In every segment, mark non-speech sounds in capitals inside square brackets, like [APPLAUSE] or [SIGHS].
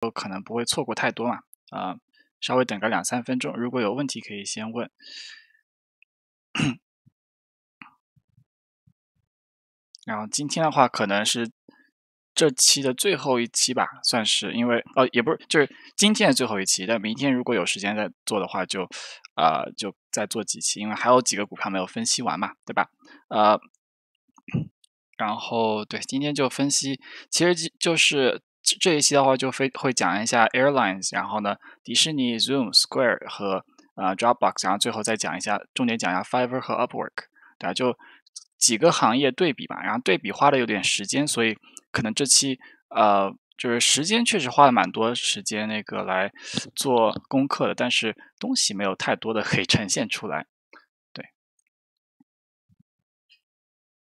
都可能不会错过太多嘛，啊，稍微等个两三分钟。如果有问题可以先问。[COUGHS] 然后今天的话，可能是这期的最后一期吧，算是，因为，呃，也不是，就是今天的最后一期。但明天如果有时间再做的话，就，呃，就再做几期，因为还有几个股票没有分析完嘛，对吧？呃，然后对，今天就分析，其实就就是。这一期的话，就非会讲一下 airlines，然后呢，迪士尼 zoom square 和呃 dropbox，然后最后再讲一下，重点讲一下 fiverr 和 upwork，对，就几个行业对比吧，然后对比花了有点时间，所以可能这期呃就是时间确实花了蛮多时间那个来做功课的，但是东西没有太多的 [LAUGHS] 可以呈现出来，对，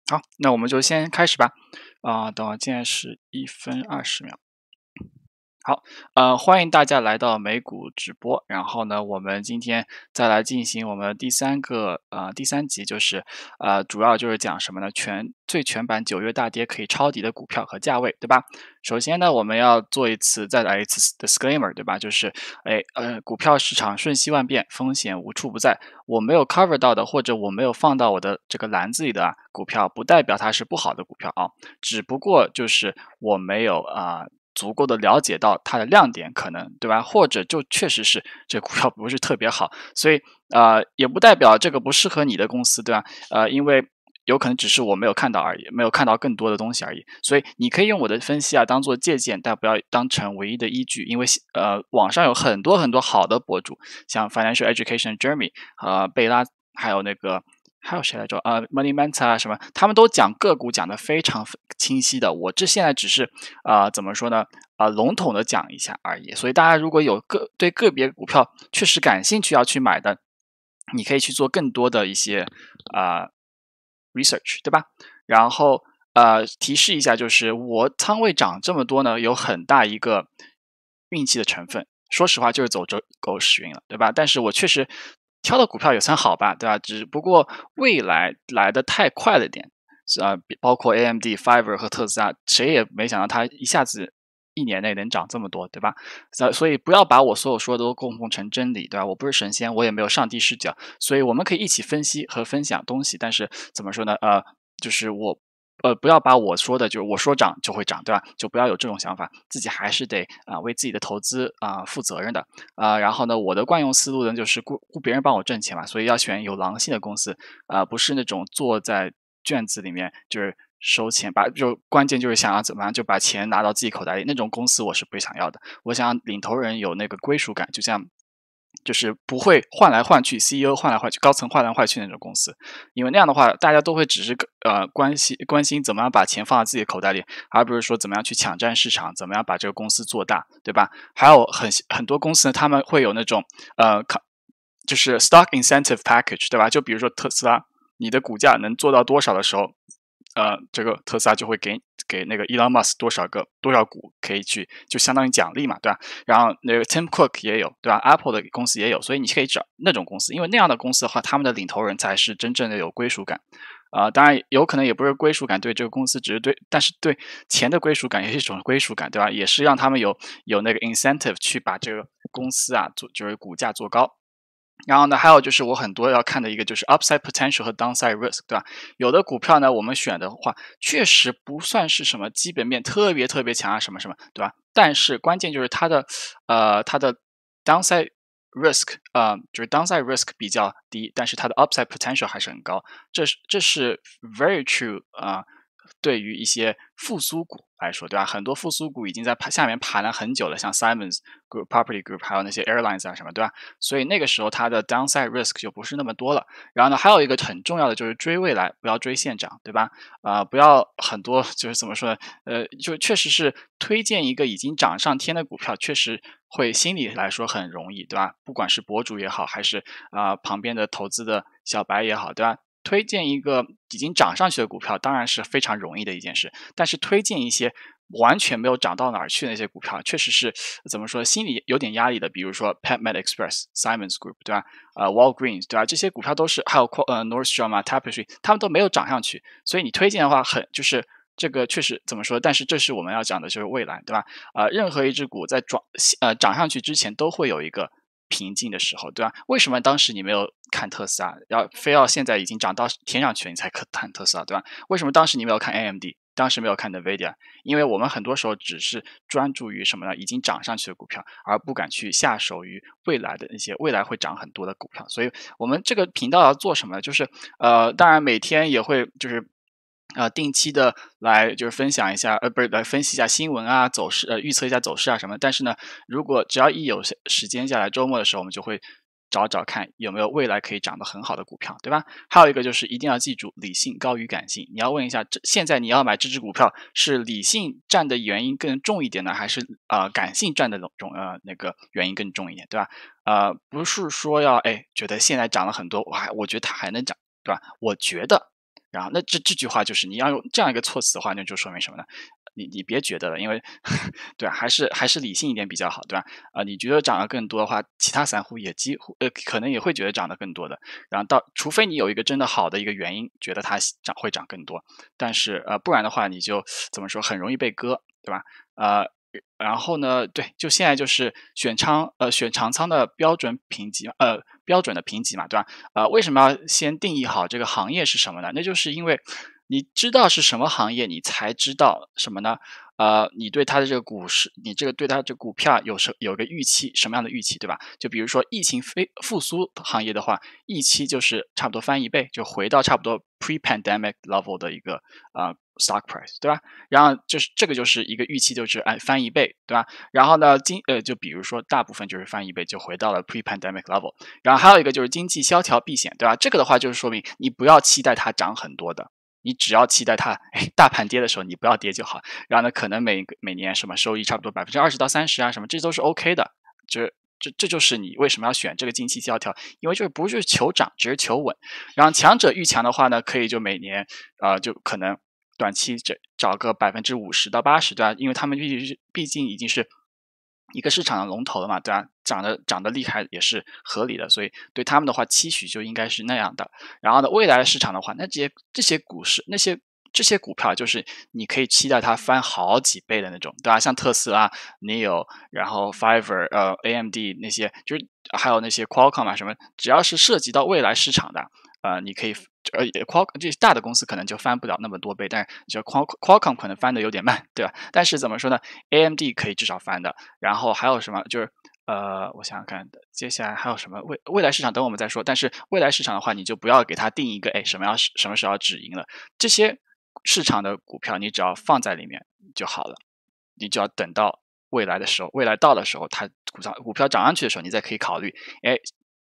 好，那我们就先开始吧，啊，等我，现在是一分二十秒。好，呃，欢迎大家来到美股直播。然后呢，我们今天再来进行我们第三个，呃，第三集就是，呃，主要就是讲什么呢？全最全版九月大跌可以抄底的股票和价位，对吧？首先呢，我们要做一次，再来一次 d i s c l a i m e r 对吧？就是，哎，呃，股票市场瞬息万变，风险无处不在。我没有 cover 到的，或者我没有放到我的这个篮子里的啊，股票不代表它是不好的股票啊，只不过就是我没有啊。足够的了解到它的亮点，可能对吧？或者就确实是这股票不是特别好，所以呃，也不代表这个不适合你的公司，对吧？呃，因为有可能只是我没有看到而已，没有看到更多的东西而已。所以你可以用我的分析啊当做借鉴，但不要当成唯一的依据，因为呃，网上有很多很多好的博主，像 Financial Education Jeremy 呃，贝拉，还有那个。还有谁来着？呃，Money Mentor 啊，什么？他们都讲个股讲的非常清晰的。我这现在只是呃，怎么说呢？呃，笼统的讲一下而已。所以大家如果有个对个别股票确实感兴趣要去买的，你可以去做更多的一些啊 research，对吧？然后呃，提示一下，就是我仓位涨这么多呢，有很大一个运气的成分。说实话，就是走这狗屎运了，对吧？但是我确实。挑的股票也算好吧，对吧？只不过未来来的太快了点，是啊，包括 AMD、Fiver 和特斯拉，谁也没想到它一下子一年内能涨这么多，对吧？所所以不要把我所有说的都供奉成真理，对吧？我不是神仙，我也没有上帝视角，所以我们可以一起分析和分享东西。但是怎么说呢？呃，就是我。呃，不要把我说的，就是我说涨就会涨，对吧？就不要有这种想法，自己还是得啊为自己的投资啊负责任的啊。然后呢，我的惯用思路呢，就是雇雇别人帮我挣钱嘛，所以要选有狼性的公司，啊，不是那种坐在卷子里面就是收钱把，就关键就是想要怎么样就把钱拿到自己口袋里，那种公司我是不想要的。我想领头人有那个归属感，就像。就是不会换来换去，CEO 换来换去，高层换来换去那种公司，因为那样的话，大家都会只是呃关心关心怎么样把钱放到自己的口袋里，而不是说怎么样去抢占市场，怎么样把这个公司做大，对吧？还有很很多公司，呢，他们会有那种呃，就是 stock incentive package，对吧？就比如说特斯拉，你的股价能做到多少的时候？呃，这个特斯拉就会给给那个 Elon Musk 多少个多少股可以去，就相当于奖励嘛，对吧？然后那个 Tim Cook 也有，对吧？Apple 的公司也有，所以你可以找那种公司，因为那样的公司的话，他们的领头人才是真正的有归属感，啊，当然有可能也不是归属感，对这个公司只是对，但是对钱的归属感也是一种归属感，对吧？也是让他们有有那个 incentive 去把这个公司啊做，就是股价做高。然后呢，还有就是我很多要看的一个就是 upside potential 和 downside risk，对吧？有的股票呢，我们选的话确实不算是什么基本面特别特别强啊，什么什么，对吧？但是关键就是它的，呃，它的 downside risk，呃，就是 downside risk 比较低，但是它的 upside potential 还是很高，这是这是 very true 啊。对于一些复苏股来说，对吧？很多复苏股已经在盘下面盘了很久了，像 Simon's Group、Property Group，还有那些 Airlines 啊什么，对吧？所以那个时候它的 downside risk 就不是那么多了。然后呢，还有一个很重要的就是追未来，不要追现涨，对吧？啊，不要很多就是怎么说呢？呃，就确实是推荐一个已经涨上天的股票，确实会心里来说很容易，对吧？不管是博主也好，还是啊旁边的投资的小白也好，对吧？推荐一个已经涨上去的股票，当然是非常容易的一件事。但是推荐一些完全没有涨到哪儿去的那些股票，确实是怎么说，心里有点压力的。比如说 PetMed Express、Simon's Group，对吧？呃，Walgreens，对吧？这些股票都是还有呃 n o r t h s t o r 嘛、t a p e s t r y 他们都没有涨上去。所以你推荐的话，很就是这个确实怎么说？但是这是我们要讲的，就是未来，对吧？呃，任何一只股在转呃涨上去之前，都会有一个。平静的时候，对吧？为什么当时你没有看特斯拉？要非要现在已经涨到天上去，了你才看特斯拉，对吧？为什么当时你没有看 AMD？当时没有看 NVIDIA？因为我们很多时候只是专注于什么呢？已经涨上去的股票，而不敢去下手于未来的那些未来会涨很多的股票。所以，我们这个频道要做什么？呢？就是呃，当然每天也会就是。啊，定期的来就是分享一下，呃，不是来分析一下新闻啊，走势，呃，预测一下走势啊什么。但是呢，如果只要一有时间下来，周末的时候，我们就会找找看有没有未来可以涨得很好的股票，对吧？还有一个就是一定要记住，理性高于感性。你要问一下，这现在你要买这只股票，是理性占的原因更重一点呢，还是啊感性占的重呃那个原因更重一点，对吧？啊，不是说要哎觉得现在涨了很多，我还我觉得它还能涨，对吧？我觉得。然后那这这句话就是你要用这样一个措辞的话，那就说明什么呢？你你别觉得了，因为 [LAUGHS] 对啊，还是还是理性一点比较好，对吧？啊，你觉得涨得更多的话，其他散户也几乎呃可能也会觉得涨得更多的。然后到除非你有一个真的好的一个原因，觉得它涨会涨更多，但是呃不然的话你就怎么说很容易被割，对吧？呃，然后呢，对，就现在就是选仓呃选长仓的标准评级呃。标准的评级嘛，对吧？呃，为什么要先定义好这个行业是什么呢？那就是因为你知道是什么行业，你才知道什么呢？呃，你对它的这个股市，你这个对它这股票有什有个预期，什么样的预期，对吧？就比如说疫情非复苏行业的话，预期就是差不多翻一倍，就回到差不多 pre pandemic level 的一个啊 stock price，对吧？然后就是这个就是一个预期就是翻一倍，对吧？然后呢，经呃就比如说大部分就是翻一倍就回到了 pre pandemic level，然后还有一个就是经济萧条避险，对吧？这个的话就是说明你不要期待它涨很多的。你只要期待它，哎，大盘跌的时候你不要跌就好。然后呢，可能每每年什么收益差不多百分之二十到三十啊，什么这都是 OK 的。就是这这就是你为什么要选这个近期萧条，因为就是不是求涨，只是求稳。然后强者遇强的话呢，可以就每年啊，就可能短期找找个百分之五十到八十对吧？因为他们毕竟是毕竟已经是。一个市场的龙头了嘛，对吧？涨得涨得厉害也是合理的，所以对他们的话，期许就应该是那样的。然后呢，未来的市场的话，那这些这些股市那些这些股票，就是你可以期待它翻好几倍的那种，对吧？像特斯拉、n e o 然后 Fiverr、呃 AMD 那些，就是还有那些 Qualcomm 啊什么，只要是涉及到未来市场的。呃，你可以呃，Qual 这些大的公司可能就翻不了那么多倍，但是就 Qual Qualcomm 可能翻的有点慢，对吧？但是怎么说呢？AMD 可以至少翻的。然后还有什么？就是呃，我想想看，接下来还有什么未未来市场等我们再说。但是未来市场的话，你就不要给它定一个哎，什么要什么时候止盈了？这些市场的股票你只要放在里面就好了，你就要等到未来的时候，未来到的时候，它股票股票涨上去的时候，你再可以考虑。哎，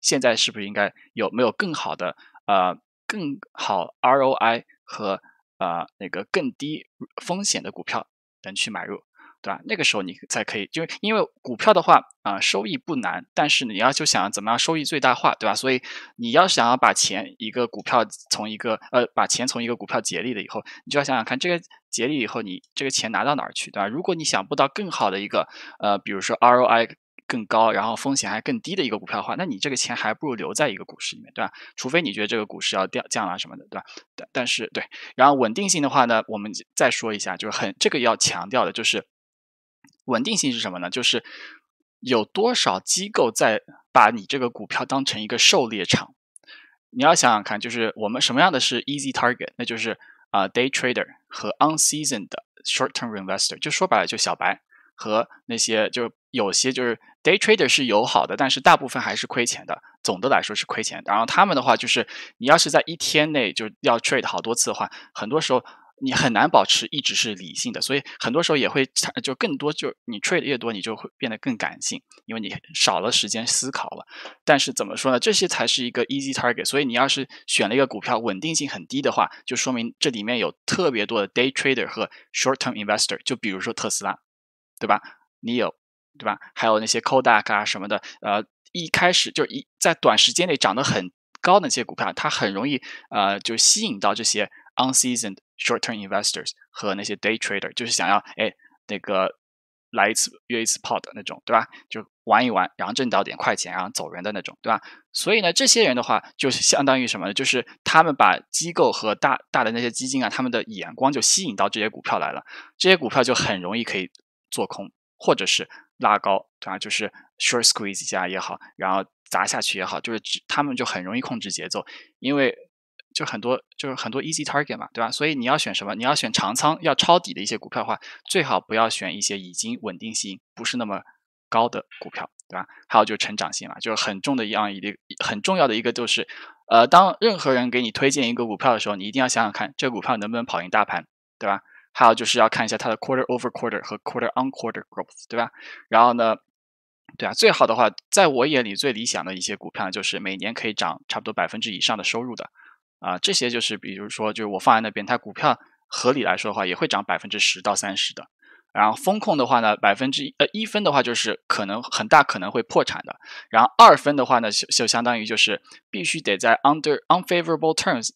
现在是不是应该有没有更好的？呃，更好 ROI 和呃那个更低风险的股票能去买入，对吧？那个时候你才可以，就因为股票的话，啊，收益不难，但是你要就想怎么样收益最大化，对吧？所以你要想要把钱一个股票从一个呃把钱从一个股票结利了以后，你就要想想看这个结利以后你这个钱拿到哪儿去，对吧？如果你想不到更好的一个呃，比如说 ROI。更高，然后风险还更低的一个股票的话，那你这个钱还不如留在一个股市里面，对吧？除非你觉得这个股市要掉降了什么的，对吧？但但是对，然后稳定性的话呢，我们再说一下，就是很这个要强调的，就是稳定性是什么呢？就是有多少机构在把你这个股票当成一个狩猎场？你要想想看，就是我们什么样的是 easy target，那就是啊 day trader 和 unseasoned short term investor，就说白了就小白和那些就。有些就是 day trader 是友好的，但是大部分还是亏钱的。总的来说是亏钱。的。然后他们的话就是，你要是在一天内就要 trade 好多次的话，很多时候你很难保持一直是理性的。所以很多时候也会就更多就你 trade 越多，你就会变得更感性，因为你少了时间思考了。但是怎么说呢？这些才是一个 easy target。所以你要是选了一个股票稳定性很低的话，就说明这里面有特别多的 day trader 和 short term investor。就比如说特斯拉，对吧？你有。对吧？还有那些 k o d a k 啊什么的，呃，一开始就一在短时间内涨得很高那些股票，它很容易呃就吸引到这些 unseasoned short-term investors 和那些 day trader，就是想要哎那个来一次约一次炮的那种，对吧？就玩一玩，然后挣到点快钱，然后走人的那种，对吧？所以呢，这些人的话，就是相当于什么呢？就是他们把机构和大大的那些基金啊，他们的眼光就吸引到这些股票来了，这些股票就很容易可以做空，或者是。拉高对吧？就是 short squeeze 加也好，然后砸下去也好，就是他们就很容易控制节奏，因为就很多就是很多 easy target 嘛，对吧？所以你要选什么？你要选长仓要抄底的一些股票的话，最好不要选一些已经稳定性不是那么高的股票，对吧？还有就是成长性嘛，就是很重的一样一很重要的一个就是，呃，当任何人给你推荐一个股票的时候，你一定要想想看，这股票能不能跑赢大盘，对吧？还有就是要看一下它的 quarter over quarter 和 quarter on quarter growth，对吧？然后呢，对啊，最好的话，在我眼里最理想的一些股票就是每年可以涨差不多百分之以上的收入的啊。这些就是，比如说，就是我放在那边，它股票合理来说的话，也会涨百分之十到三十的。然后风控的话呢，百分之一呃一分的话，就是可能很大可能会破产的。然后二分的话呢，就就相当于就是必须得在 under unfavorable terms。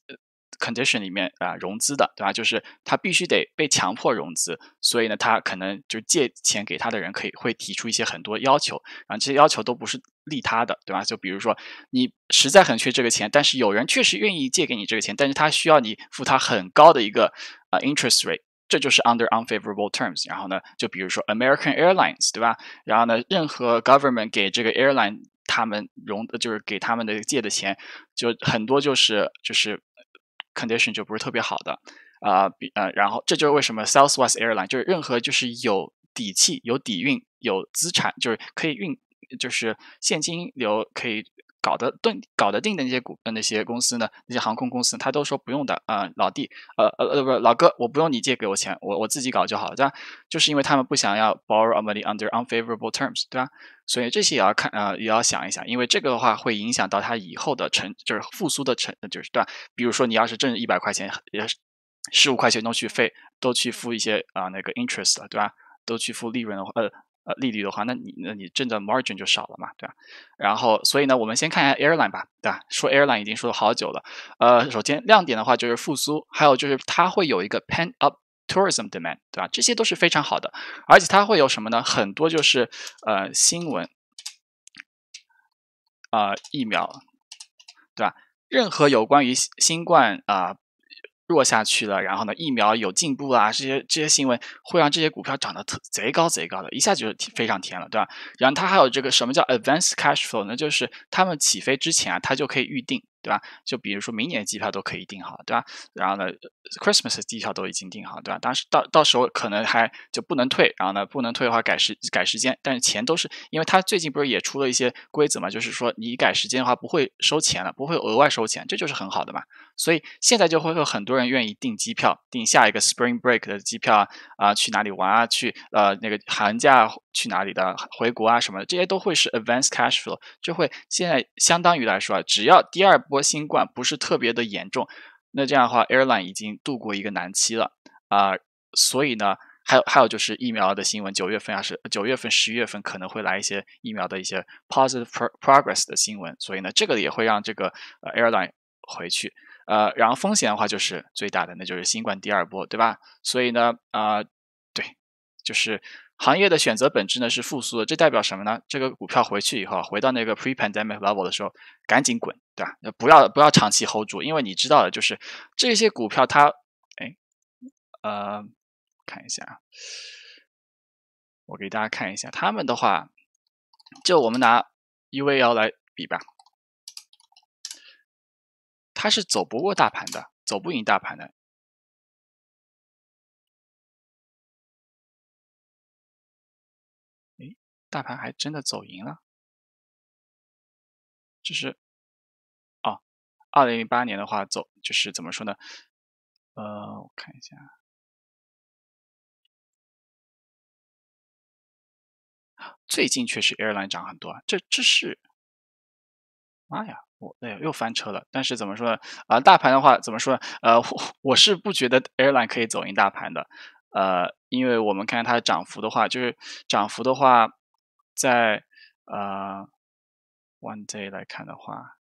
Condition 里面啊，融资的，对吧？就是他必须得被强迫融资，所以呢，他可能就借钱给他的人可以会提出一些很多要求啊，这些要求都不是利他的，对吧？就比如说你实在很缺这个钱，但是有人确实愿意借给你这个钱，但是他需要你付他很高的一个啊 interest rate，这就是 under unfavorable terms。然后呢，就比如说 American Airlines，对吧？然后呢，任何 government 给这个 airline 他们融就是给他们的借的钱，就很多就是就是。condition 就不是特别好的啊，比呃，然后这就是为什么 Southwest Airline 就是任何就是有底气、有底蕴、有资产，就是可以运，就是现金流可以。搞得定、搞得定的那些股、那些公司呢？那些航空公司，他都说不用的啊，老弟，呃呃呃，不，老哥，我不用你借给我钱，我我自己搞就好了，对吧？就是因为他们不想要 borrow money under unfavorable terms，对吧？所以这些也要看，呃，也要想一想，因为这个的话会影响到他以后的成，就是复苏的成，就是对吧？比如说你要是挣一百块钱，也十五块钱都去费，都去付一些啊那个 interest，对吧？都去付利润的话，呃。呃，利率的话，那你那你挣的 margin 就少了嘛，对吧？然后，所以呢，我们先看一下 airline 吧，对吧？说 airline 已经说了好久了。呃，首先亮点的话就是复苏，还有就是它会有一个 pent up tourism demand，对吧？这些都是非常好的。而且它会有什么呢？很多就是呃新闻，啊疫苗，对吧？任何有关于新冠啊。弱下去了，然后呢，疫苗有进步啊，这些这些新闻会让这些股票涨得特贼高贼高的，一下就飞上天了，对吧？然后它还有这个什么叫 advance cash flow？那就是他们起飞之前啊，他就可以预定，对吧？就比如说明年的机票都可以订好，对吧？然后呢，Christmas 的机票都已经订好，对吧？当时到到时候可能还就不能退，然后呢，不能退的话改时改时间，但是钱都是，因为他最近不是也出了一些规则嘛，就是说你改时间的话不会收钱了，不会额外收钱，这就是很好的嘛。所以现在就会有很多人愿意订机票，订下一个 Spring Break 的机票啊去哪里玩啊？去呃那个寒假去哪里的回国啊什么的，这些都会是 Advance Cashflow，就会现在相当于来说啊，只要第二波新冠不是特别的严重，那这样的话 Airline 已经度过一个难期了啊。所以呢，还有还有就是疫苗的新闻，九月份啊是九月份、十月份可能会来一些疫苗的一些 Positive Progress 的新闻，所以呢，这个也会让这个呃 Airline 回去。呃，然后风险的话就是最大的，那就是新冠第二波，对吧？所以呢，啊，对，就是行业的选择本质呢是复苏的，这代表什么呢？这个股票回去以后，回到那个 pre pandemic level 的时候，赶紧滚，对吧？不要不要长期 hold 住，因为你知道的，就是这些股票它，哎，呃，看一下，啊，我给大家看一下，他们的话，就我们拿 E V L 来比吧。它是走不过大盘的，走不赢大盘的。哎，大盘还真的走赢了。这是，哦，二零零八年的话走就是怎么说呢？呃，我看一下，最近确实 Airline 涨很多，这这是，妈呀！哎呀，又翻车了。但是怎么说呢？啊，大盘的话怎么说？呢？呃，我是不觉得 Airline 可以走赢大盘的。呃，因为我们看它涨幅的话，就是涨幅的话，在呃 One Day 来看的话。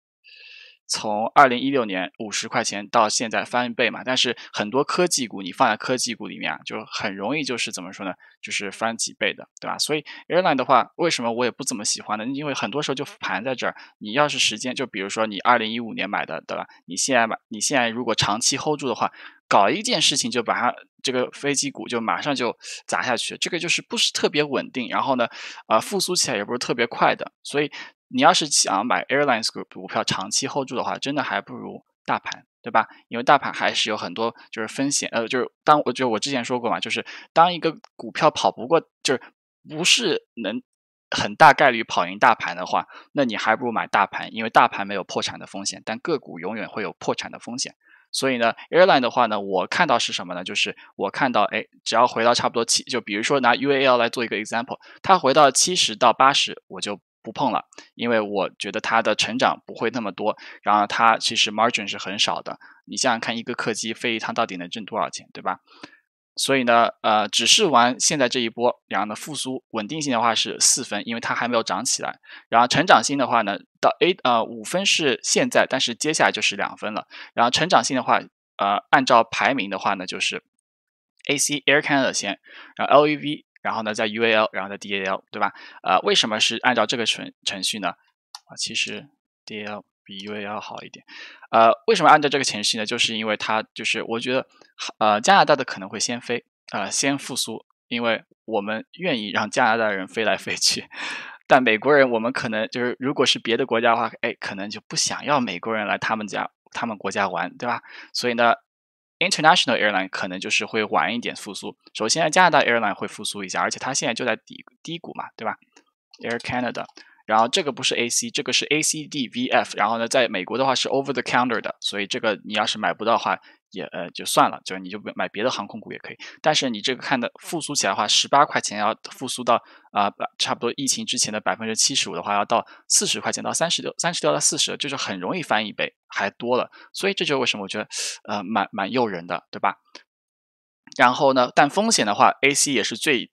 从二零一六年五十块钱到现在翻一倍嘛，但是很多科技股，你放在科技股里面啊，就很容易就是怎么说呢，就是翻几倍的，对吧？所以 airline 的话，为什么我也不怎么喜欢呢？因为很多时候就盘在这儿。你要是时间，就比如说你二零一五年买的，对吧？你现在买，你现在如果长期 hold 住的话，搞一件事情就把它这个飞机股就马上就砸下去，这个就是不是特别稳定。然后呢，啊，复苏起来也不是特别快的，所以。你要是想买 airlines 股股票长期 hold 住的话，真的还不如大盘，对吧？因为大盘还是有很多就是风险，呃，就是当我就我之前说过嘛，就是当一个股票跑不过，就是不是能很大概率跑赢大盘的话，那你还不如买大盘，因为大盘没有破产的风险，但个股永远会有破产的风险。所以呢，airline 的话呢，我看到是什么呢？就是我看到，哎，只要回到差不多七，就比如说拿 UAL 来做一个 example，它回到七十到八十，我就。不碰了，因为我觉得它的成长不会那么多，然后它其实 margin 是很少的。你想想看，一个客机飞一趟到底能挣多少钱，对吧？所以呢，呃，只是玩现在这一波，然后呢，复苏稳定性的话是四分，因为它还没有涨起来。然后成长性的话呢，到 A 呃五分是现在，但是接下来就是两分了。然后成长性的话，呃，按照排名的话呢，就是 A C Air Canada 先，然后 L E V。然后呢，在 UAL，然后在 DAL，对吧？呃，为什么是按照这个程程序呢？啊，其实 DAL 比 UAL 好一点。呃，为什么按照这个程序呢？就是因为它就是我觉得，呃，加拿大的可能会先飞，呃，先复苏，因为我们愿意让加拿大人飞来飞去。但美国人，我们可能就是如果是别的国家的话，哎，可能就不想要美国人来他们家、他们国家玩，对吧？所以呢。International airline 可能就是会晚一点复苏。首先，加拿大 Airline 会复苏一下，而且它现在就在低低谷嘛，对吧？Air Canada，然后这个不是 AC，这个是 ACDVF。然后呢，在美国的话是 Over the Counter 的，所以这个你要是买不到的话。也呃就算了，就是你就买别的航空股也可以，但是你这个看的复苏起来的话，十八块钱要复苏到啊，差不多疫情之前的百分之七十五的话，要到四十块钱，到三十六、三十六到四十，就是很容易翻一倍还多了。所以这就是为什么我觉得呃蛮蛮诱人的，对吧？然后呢，但风险的话，A C 也是最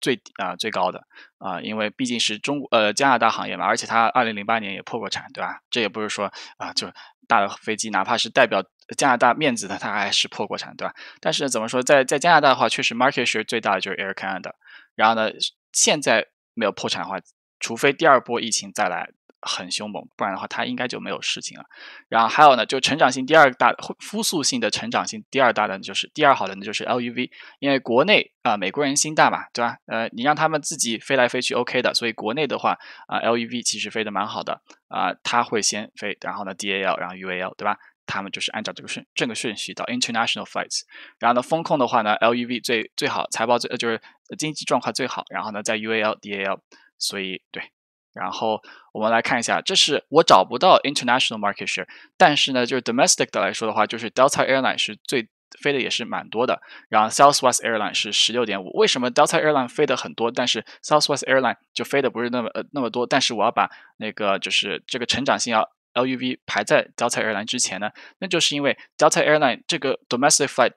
最啊最高的啊，因为毕竟是中呃加拿大行业嘛，而且它二零零八年也破过产，对吧？这也不是说啊，就大的飞机哪怕是代表。加拿大面子呢，它还是破国产，对吧？但是怎么说，在在加拿大的话，确实 market 是最大的就是 Air Canada。然后呢，现在没有破产的话，除非第二波疫情再来很凶猛，不然的话，它应该就没有事情了。然后还有呢，就成长性第二大、复苏性的成长性第二大呢，就是第二好的呢就是 LUV。因为国内啊，美国人心大嘛，对吧？呃，你让他们自己飞来飞去 OK 的，所以国内的话啊，LUV 其实飞的蛮好的啊，它会先飞，然后呢 DAL，然后 UAL，对吧？他们就是按照这个顺这个顺序到 international flights，然后呢，风控的话呢，lev 最最好，财报最呃就是经济状况最好，然后呢，在 ual dal，所以对，然后我们来看一下，这是我找不到 international market share，但是呢，就是 domestic 的来说的话，就是 delta airline 是最飞的也是蛮多的，然后 southwest airline 是十六点五，为什么 delta airline 飞的很多，但是 southwest airline 就飞的不是那么呃那么多？但是我要把那个就是这个成长性要。LUV 排在 Delta Airline 之前呢，那就是因为 Delta Airline 这个 domestic flight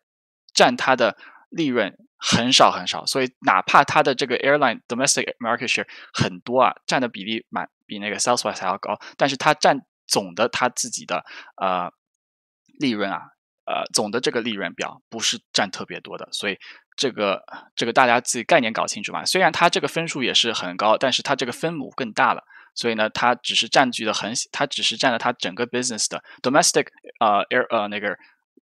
占它的利润很少很少，所以哪怕它的这个 airline domestic market share 很多啊，占的比例满比那个 Southwest 还要高，但是它占总的它自己的呃利润啊，呃总的这个利润表不是占特别多的，所以这个这个大家自己概念搞清楚嘛。虽然它这个分数也是很高，但是它这个分母更大了。所以呢，它只是占据了很，它只是占了它整个 business 的 domestic，呃 air 呃那个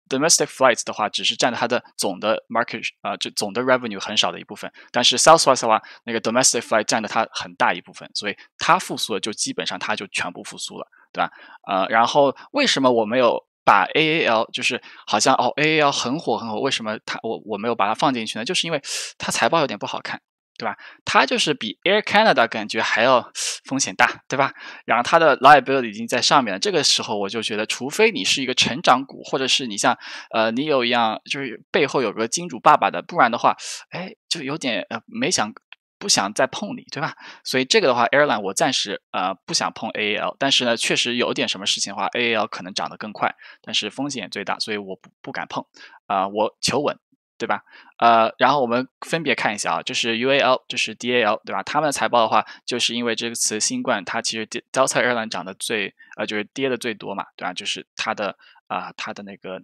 domestic flights 的话，只是占了它的总的 market 呃就总的 revenue 很少的一部分。但是 Southwest 话，那个 domestic flight 占了它很大一部分，所以它复苏了就基本上它就全部复苏了，对吧？呃，然后为什么我没有把 AAL 就是好像哦 AAL 很火很火，为什么它我我没有把它放进去呢？就是因为它财报有点不好看。对吧？它就是比 Air Canada 感觉还要风险大，对吧？然后它的 liability 已经在上面了。这个时候我就觉得，除非你是一个成长股，或者是你像呃，你有一样就是背后有个金主爸爸的，不然的话，哎，就有点呃没想不想再碰你，对吧？所以这个的话，airline 我暂时呃不想碰 A A L，但是呢，确实有点什么事情的话，A A L 可能涨得更快，但是风险也最大，所以我不不敢碰啊，我求稳。对吧？呃，然后我们分别看一下啊，就是 UAL，就是 DAL，对吧？他们的财报的话，就是因为这个词新冠，它其实交测热量涨得最，呃，就是跌的最多嘛，对吧？就是它的啊，它的那个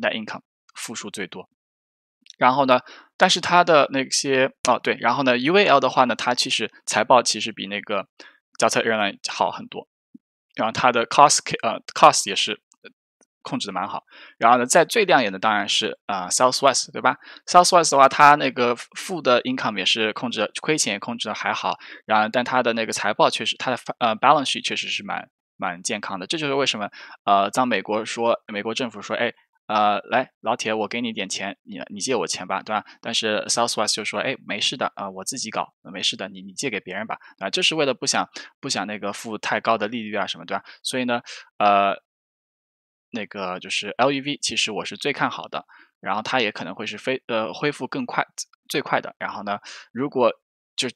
net income 负数最多。然后呢，但是它的那些哦，对，然后呢，UAL 的话呢，它其实财报其实比那个交测热量好很多，然后它的 cost 呃 cost 也是。控制的蛮好，然后呢，在最亮眼的当然是啊，Southwest，对吧？Southwest 的话，它那个负的 income 也是控制，亏钱也控制的还好。然后，但它的那个财报确实，它的呃 balance 确实是蛮蛮健康的。这就是为什么呃，当美国说美国政府说，哎，呃，来老铁，我给你点钱，你你借我钱吧，对吧？但是 Southwest 就说，哎，没事的，啊，我自己搞，没事的，你你借给别人吧，啊，就是为了不想不想那个付太高的利率啊什么，对吧？所以呢，呃。那个就是 LUV，其实我是最看好的，然后它也可能会是非呃恢复更快最快的。然后呢，如果就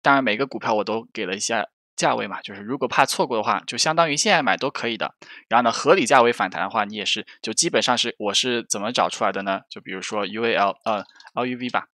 当然每个股票我都给了一下价位嘛，就是如果怕错过的话，就相当于现在买都可以的。然后呢，合理价位反弹的话，你也是就基本上是我是怎么找出来的呢？就比如说 UAL 呃 LUV 吧，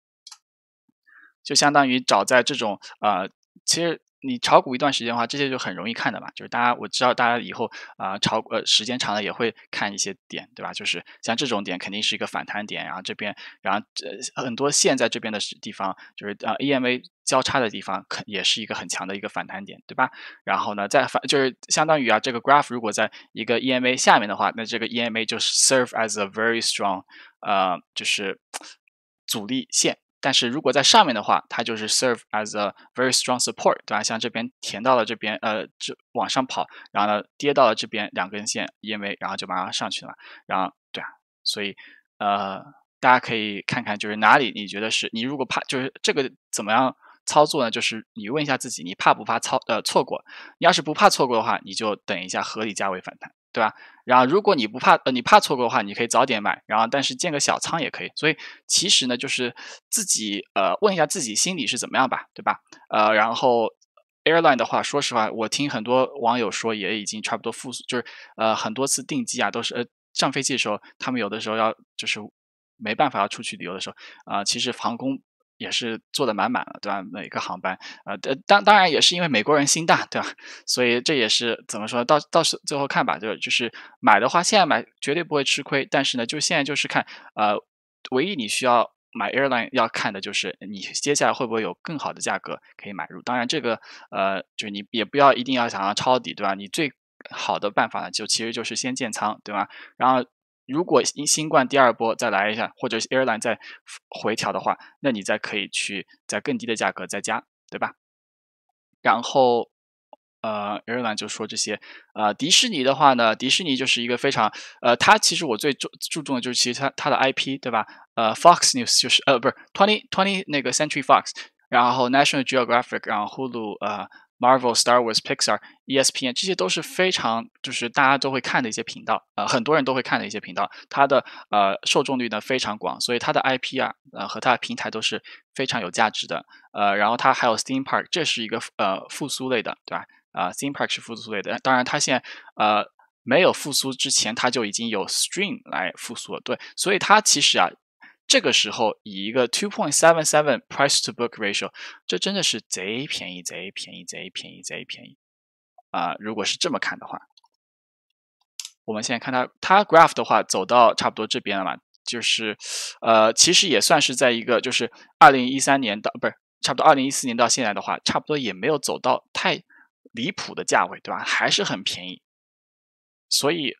就相当于找在这种呃其。实你炒股一段时间的话，这些就很容易看的嘛。就是大家我知道大家以后啊炒呃时间长了也会看一些点，对吧？就是像这种点肯定是一个反弹点，然后这边然后这、很多线在这边的地方，就是呃 EMA 交叉的地方，肯也是一个很强的一个反弹点，对吧？然后呢，在反就是相当于啊这个 graph 如果在一个 EMA 下面的话，那这个 EMA 就是 serve as a very strong 呃就是阻力线。但是如果在上面的话，它就是 serve as a very strong support，对吧？像这边填到了这边，呃，这往上跑，然后呢，跌到了这边两根线，因为然后就马上上去了，然后对啊，所以呃，大家可以看看就是哪里你觉得是你如果怕就是这个怎么样操作呢？就是你问一下自己，你怕不怕操呃错过？你要是不怕错过的话，你就等一下合理价位反弹。对吧？然后如果你不怕，呃，你怕错过的话，你可以早点买。然后，但是建个小仓也可以。所以其实呢，就是自己，呃，问一下自己心里是怎么样吧，对吧？呃，然后 airline 的话，说实话，我听很多网友说，也已经差不多复苏，就是呃，很多次订机啊，都是呃，上飞机的时候，他们有的时候要就是没办法要出去旅游的时候，啊，其实航空。也是坐的满满的，对吧？每一个航班，呃，当当然也是因为美国人心大，对吧？所以这也是怎么说到到时最后看吧，就就是买的话，现在买绝对不会吃亏。但是呢，就现在就是看，呃，唯一你需要买 airline 要看的就是你接下来会不会有更好的价格可以买入。当然，这个呃，就是你也不要一定要想要抄底，对吧？你最好的办法呢，就其实就是先建仓，对吧？然后。如果新新冠第二波再来一下，或者是爱尔兰再回调的话，那你再可以去在更低的价格再加，对吧？然后呃，爱尔兰就说这些。呃，迪士尼的话呢，迪士尼就是一个非常呃，它其实我最注注重的就是其实它它的 IP，对吧？呃，Fox News 就是呃不是 twenty twenty 那个 Century Fox，然后 National Geographic，然后 Hulu 呃。Marvel、Star Wars、Pixar、ESPN，这些都是非常就是大家都会看的一些频道，呃，很多人都会看的一些频道，它的呃受众率呢非常广，所以它的 IP 啊，呃和它的平台都是非常有价值的，呃，然后它还有 Steam Park，这是一个呃复苏类的，对吧？啊，Steam Park 是复苏类的，当然它现在呃没有复苏之前，它就已经有 Stream 来复苏了，对，所以它其实啊。这个时候以一个 two point seven seven price to book ratio，这真的是贼便宜，贼便宜，贼便宜，贼便宜啊！如果是这么看的话，我们现在看它，它 graph 的话走到差不多这边了嘛，就是呃，其实也算是在一个就是二零一三年到不是差不多二零一四年到现在的话，差不多也没有走到太离谱的价位，对吧？还是很便宜，所以。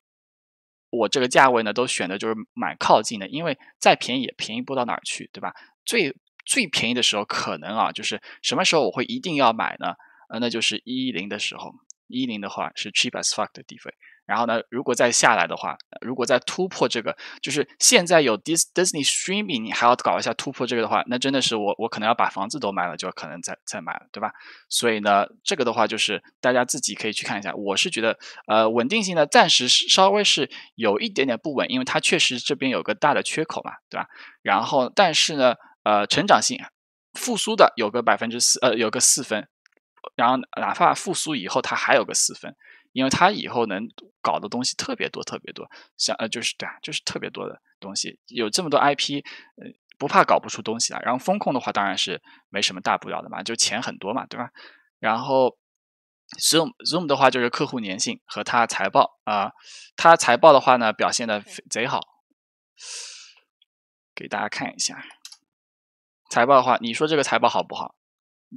我这个价位呢，都选的就是蛮靠近的，因为再便宜也便宜不到哪儿去，对吧？最最便宜的时候，可能啊，就是什么时候我会一定要买呢？呃，那就是一一零的时候，一零的话是 cheap as fuck 的地位。然后呢，如果再下来的话，如果再突破这个，就是现在有 dis Disney streaming，你还要搞一下突破这个的话，那真的是我我可能要把房子都卖了，就可能再再买了，对吧？所以呢，这个的话就是大家自己可以去看一下。我是觉得，呃，稳定性呢暂时稍微是有一点点不稳，因为它确实这边有个大的缺口嘛，对吧？然后，但是呢，呃，成长性复苏的有个百分之四，呃，有个四分，然后哪怕复苏以后，它还有个四分。因为他以后能搞的东西特别多，特别多，像呃，就是对啊，就是特别多的东西，有这么多 IP，呃，不怕搞不出东西啊。然后风控的话，当然是没什么大不了的嘛，就钱很多嘛，对吧？然后 zoom zoom 的话，就是客户粘性和它财报啊，它财报的话呢，表现的贼好，给大家看一下财报的话，你说这个财报好不好？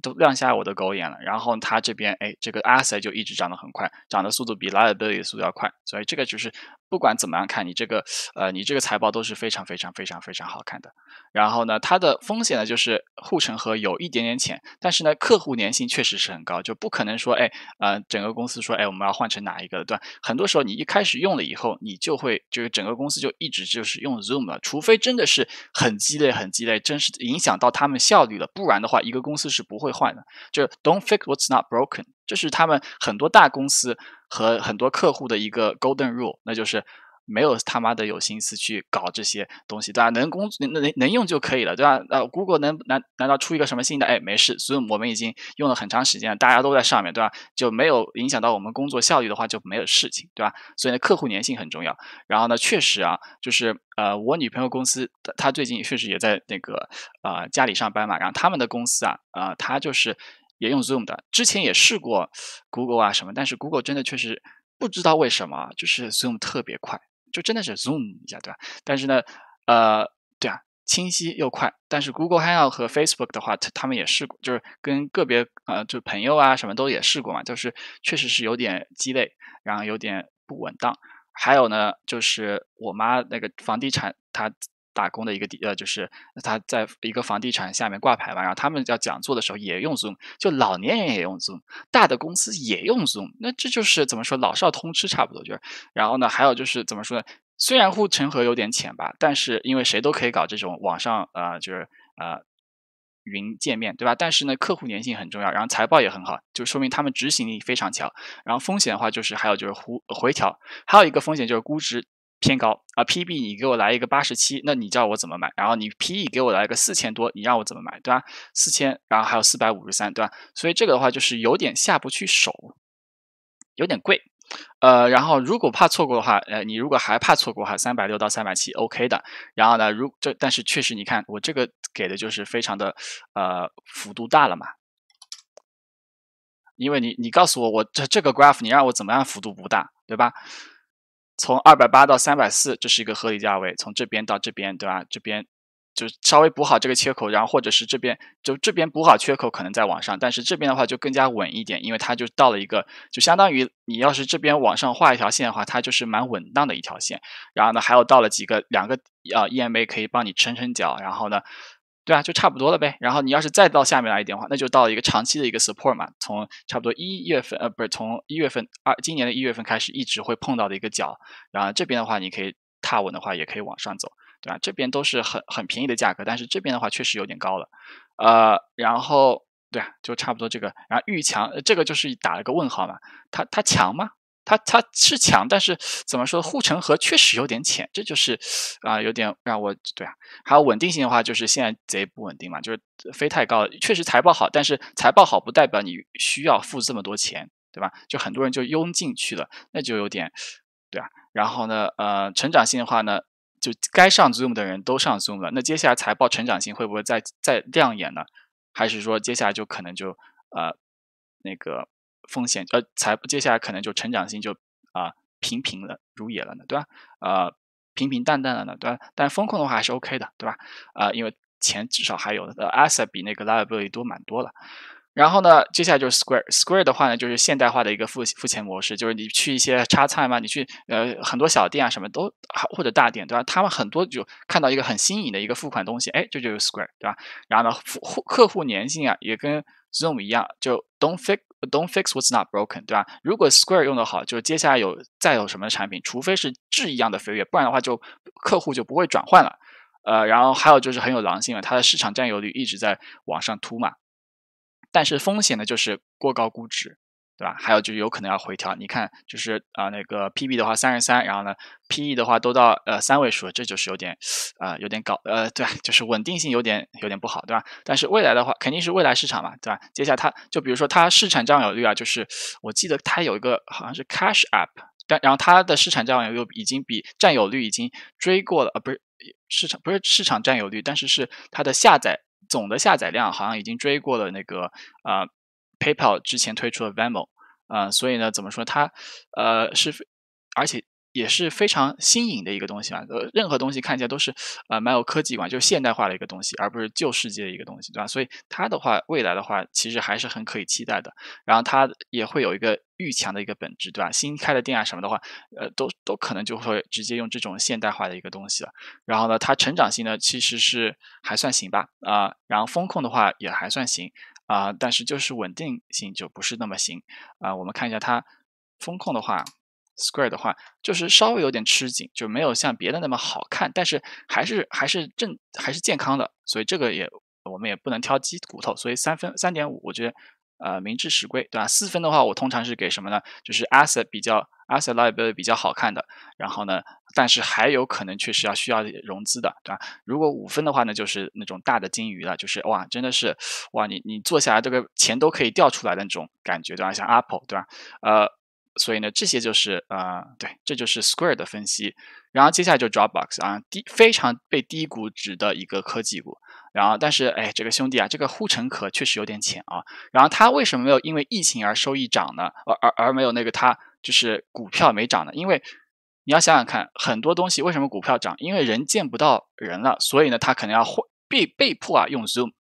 都亮瞎我的狗眼了，然后它这边哎，这个 asset 就一直涨得很快，涨的速度比 liability 的速度要快，所以这个就是。不管怎么样看，你这个，呃，你这个财报都是非常非常非常非常好看的。然后呢，它的风险呢就是护城河有一点点浅，但是呢，客户粘性确实是很高，就不可能说，哎，呃，整个公司说，哎，我们要换成哪一个？对吧？很多时候你一开始用了以后，你就会就是整个公司就一直就是用 Zoom 了，除非真的是很鸡肋，很鸡肋，真是影响到他们效率了，不然的话，一个公司是不会换的。就 Don't fix what's not broken。这是他们很多大公司和很多客户的一个 golden rule，那就是没有他妈的有心思去搞这些东西，对吧？能工能能能用就可以了，对吧？呃，Google 能难难道出一个什么新的？哎，没事，所以我们已经用了很长时间，大家都在上面，对吧？就没有影响到我们工作效率的话，就没有事情，对吧？所以呢，客户粘性很重要。然后呢，确实啊，就是呃，我女朋友公司她最近确实也在那个呃家里上班嘛，然后他们的公司啊，呃，她就是。也用 Zoom 的，之前也试过 Google 啊什么，但是 Google 真的确实不知道为什么，就是 Zoom 特别快，就真的是 Zoom 一下，对吧？但是呢，呃，对啊，清晰又快。但是 Google Hangout 和 Facebook 的话，他他们也试过，就是跟个别呃，就朋友啊什么都也试过嘛，就是确实是有点鸡肋，然后有点不稳当。还有呢，就是我妈那个房地产，她打工的一个地呃，就是他在一个房地产下面挂牌嘛，然后他们要讲座的时候也用 Zoom，就老年人也用 Zoom，大的公司也用 Zoom，那这就是怎么说老少通吃差不多就是。然后呢，还有就是怎么说呢？虽然护城河有点浅吧，但是因为谁都可以搞这种网上啊，就是啊云见面对吧？但是呢，客户粘性很重要，然后财报也很好，就说明他们执行力非常强。然后风险的话，就是还有就是呼回调，还有一个风险就是估值。偏高啊，P B 你给我来一个八十七，那你叫我怎么买？然后你 P E 给我来个四千多，你让我怎么买，对吧？四千，然后还有四百五十三，对吧？所以这个的话就是有点下不去手，有点贵，呃，然后如果怕错过的话，呃，你如果还怕错过哈，三百六到三百七 O K 的。然后呢，如这但是确实你看我这个给的就是非常的呃幅度大了嘛，因为你你告诉我我这这个 graph 你让我怎么样幅度不大，对吧？从二百八到三百四，这是一个合理价位。从这边到这边，对吧？这边就稍微补好这个缺口，然后或者是这边就这边补好缺口，可能再往上。但是这边的话就更加稳一点，因为它就到了一个，就相当于你要是这边往上画一条线的话，它就是蛮稳当的一条线。然后呢，还有到了几个两个啊 EMA 可以帮你撑撑脚。然后呢。对啊，就差不多了呗。然后你要是再到下面来一点的话，那就到一个长期的一个 support 嘛。从差不多一月份，呃，不是从一月份二，今年的一月份开始，一直会碰到的一个角。然后这边的话，你可以踏稳的话，也可以往上走，对吧？这边都是很很便宜的价格，但是这边的话确实有点高了。呃，然后对啊，就差不多这个。然后遇强，这个就是打了个问号嘛。它它强吗？它它是强，但是怎么说？护城河确实有点浅，这就是啊，有点让我对啊。还有稳定性的话，就是现在贼不稳定嘛，就是飞太高。确实财报好，但是财报好不代表你需要付这么多钱，对吧？就很多人就拥进去了，那就有点对啊。然后呢，呃，成长性的话呢，就该上 Zoom 的人都上 Zoom 了。那接下来财报成长性会不会再再亮眼呢？还是说接下来就可能就呃那个？风险呃，才接下来可能就成长性就啊平平了如也了呢，对吧？呃，平平淡淡了呢，对吧？但风控的话还是 OK 的，对吧？呃，因为钱至少还有，呃，Asset 比那个 Liability 多蛮多了。然后呢，接下来就是 Square，Square 的话呢，就是现代化的一个付付钱模式，就是你去一些叉菜嘛，你去呃很多小店啊什么都或者大店对吧？他们很多就看到一个很新颖的一个付款东西，哎，这就是 Square 对吧？然后呢，户客户粘性啊，也跟。Zoom 一样，就 don't fix don't fix what's not broken，对吧？如果 Square 用的好，就接下来有再有什么产品，除非是质一样的飞跃，不然的话就客户就不会转换了。呃，然后还有就是很有狼性了，它的市场占有率一直在往上突嘛。但是风险呢，就是过高估值。对吧？还有就是有可能要回调。你看，就是啊，那个 PB 的话三十三，然后呢，PE 的话都到呃三位数，这就是有点啊有点搞呃，对，就是稳定性有点有点不好，对吧？但是未来的话，肯定是未来市场嘛，对吧？接下来它就比如说它市场占有率啊，就是我记得它有一个好像是 Cash App，但然后它的市场占有率已经比占有率已经追过了啊，不是市场不是市场占有率，但是是它的下载总的下载量好像已经追过了那个啊。PayPal 之前推出的 Venmo，啊，所以呢，怎么说它，呃，是，而且也是非常新颖的一个东西嘛，呃，任何东西看起来都是，呃，蛮有科技感，就是现代化的一个东西，而不是旧世界的一个东西，对吧？所以它的话，未来的话，其实还是很可以期待的。然后它也会有一个愈强的一个本质，对吧？新开的店啊什么的话，呃，都都可能就会直接用这种现代化的一个东西了。然后呢，它成长性呢，其实是还算行吧，啊，然后风控的话也还算行。啊，但是就是稳定性就不是那么行，啊，我们看一下它风控的话，Square 的话就是稍微有点吃紧，就没有像别的那么好看，但是还是还是正还是健康的，所以这个也我们也不能挑鸡骨头，所以三分三点五我觉得，呃，明智实归，对吧？四分的话我通常是给什么呢？就是 Asset 比较。而且老也比较好看的，然后呢，但是还有可能确实要需要融资的，对吧？如果五分的话呢，就是那种大的金鱼了，就是哇，真的是哇，你你坐下来，这个钱都可以掉出来的那种感觉，对吧？像 Apple，对吧？呃，所以呢，这些就是呃，对，这就是 Square 的分析。然后接下来就 Dropbox 啊，低非常被低估值的一个科技股。然后但是哎，这个兄弟啊，这个护城河确实有点浅啊。然后他为什么没有因为疫情而收益涨呢？而而而没有那个他。就是股票没涨了，因为你要想想看，很多东西为什么股票涨？因为人见不到人了，所以呢，他可能要被被迫啊用 Zoom，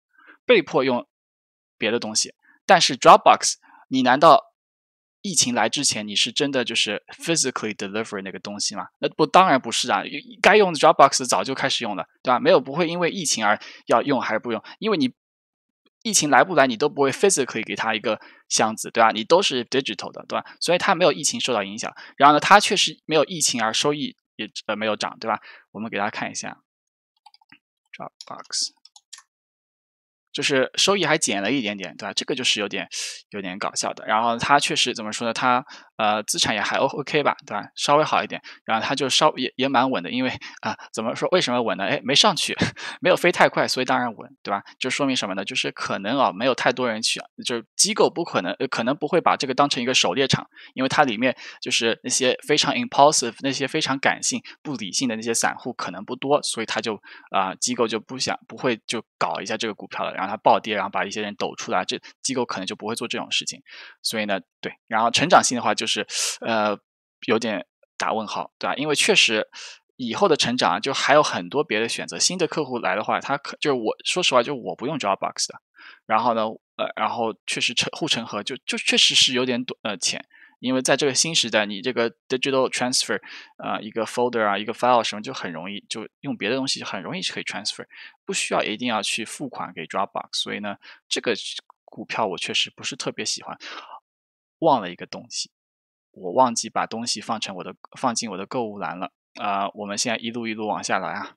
被迫用别的东西。但是 Dropbox，你难道疫情来之前你是真的就是 physically d e l i v e r 那个东西吗？那不当然不是啊，该用的 Dropbox 早就开始用了，对吧？没有不会因为疫情而要用还是不用，因为你。疫情来不来，你都不会 p h y s i c a l l y 给他一个箱子，对吧？你都是 digital 的，对吧？所以他没有疫情受到影响，然后呢，他确实没有疫情而收益也呃没有涨，对吧？我们给大家看一下，Dropbox。就是收益还减了一点点，对吧？这个就是有点有点搞笑的。然后它确实怎么说呢？它呃资产也还 O OK 吧，对吧？稍微好一点。然后它就稍也也蛮稳的，因为啊怎么说？为什么稳呢？哎，没上去，[LAUGHS] 没有飞太快，所以当然稳，对吧？就说明什么呢？就是可能啊没有太多人去，就是机构不可能可能不会把这个当成一个狩猎场，因为它里面就是那些非常 i m p u l s i v e 那些非常感性不理性的那些散户可能不多，所以他就啊机构就不想不会就搞一下这个股票了。然后它暴跌，然后把一些人抖出来，这机构可能就不会做这种事情。所以呢，对，然后成长性的话就是，呃，有点打问号，对吧？因为确实以后的成长就还有很多别的选择。新的客户来的话，他可就是我说实话，就我不用 Dropbox 的。然后呢，呃，然后确实成护城河就就确实是有点短呃浅。因为在这个新时代，你这个 digital transfer，啊，一个 folder 啊，一个 file 什么就很容易，就用别的东西很容易是可以 transfer，不需要一定要去付款给 Dropbox。所以呢，这个股票我确实不是特别喜欢。忘了一个东西，我忘记把东西放成我的放进我的购物篮了。啊，我们现在一路一路往下来啊，